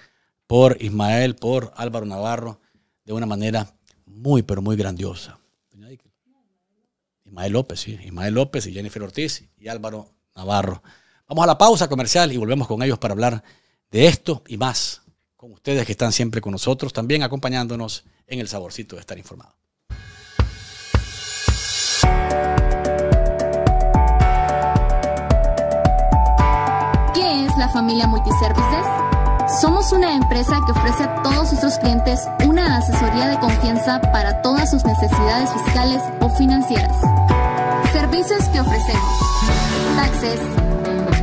por Ismael, por Álvaro Navarro, de una manera muy, pero muy grandiosa. Ismael López, sí, Ismael López y Jennifer Ortiz y Álvaro Navarro. Vamos a la pausa comercial y volvemos con ellos para hablar de esto y más con ustedes que están siempre con nosotros, también acompañándonos en el saborcito de estar informado. ¿Qué es la familia Multiservices? Somos una empresa que ofrece a todos nuestros clientes una asesoría de confianza para todas sus necesidades fiscales o financieras. Servicios que ofrecemos. Taxes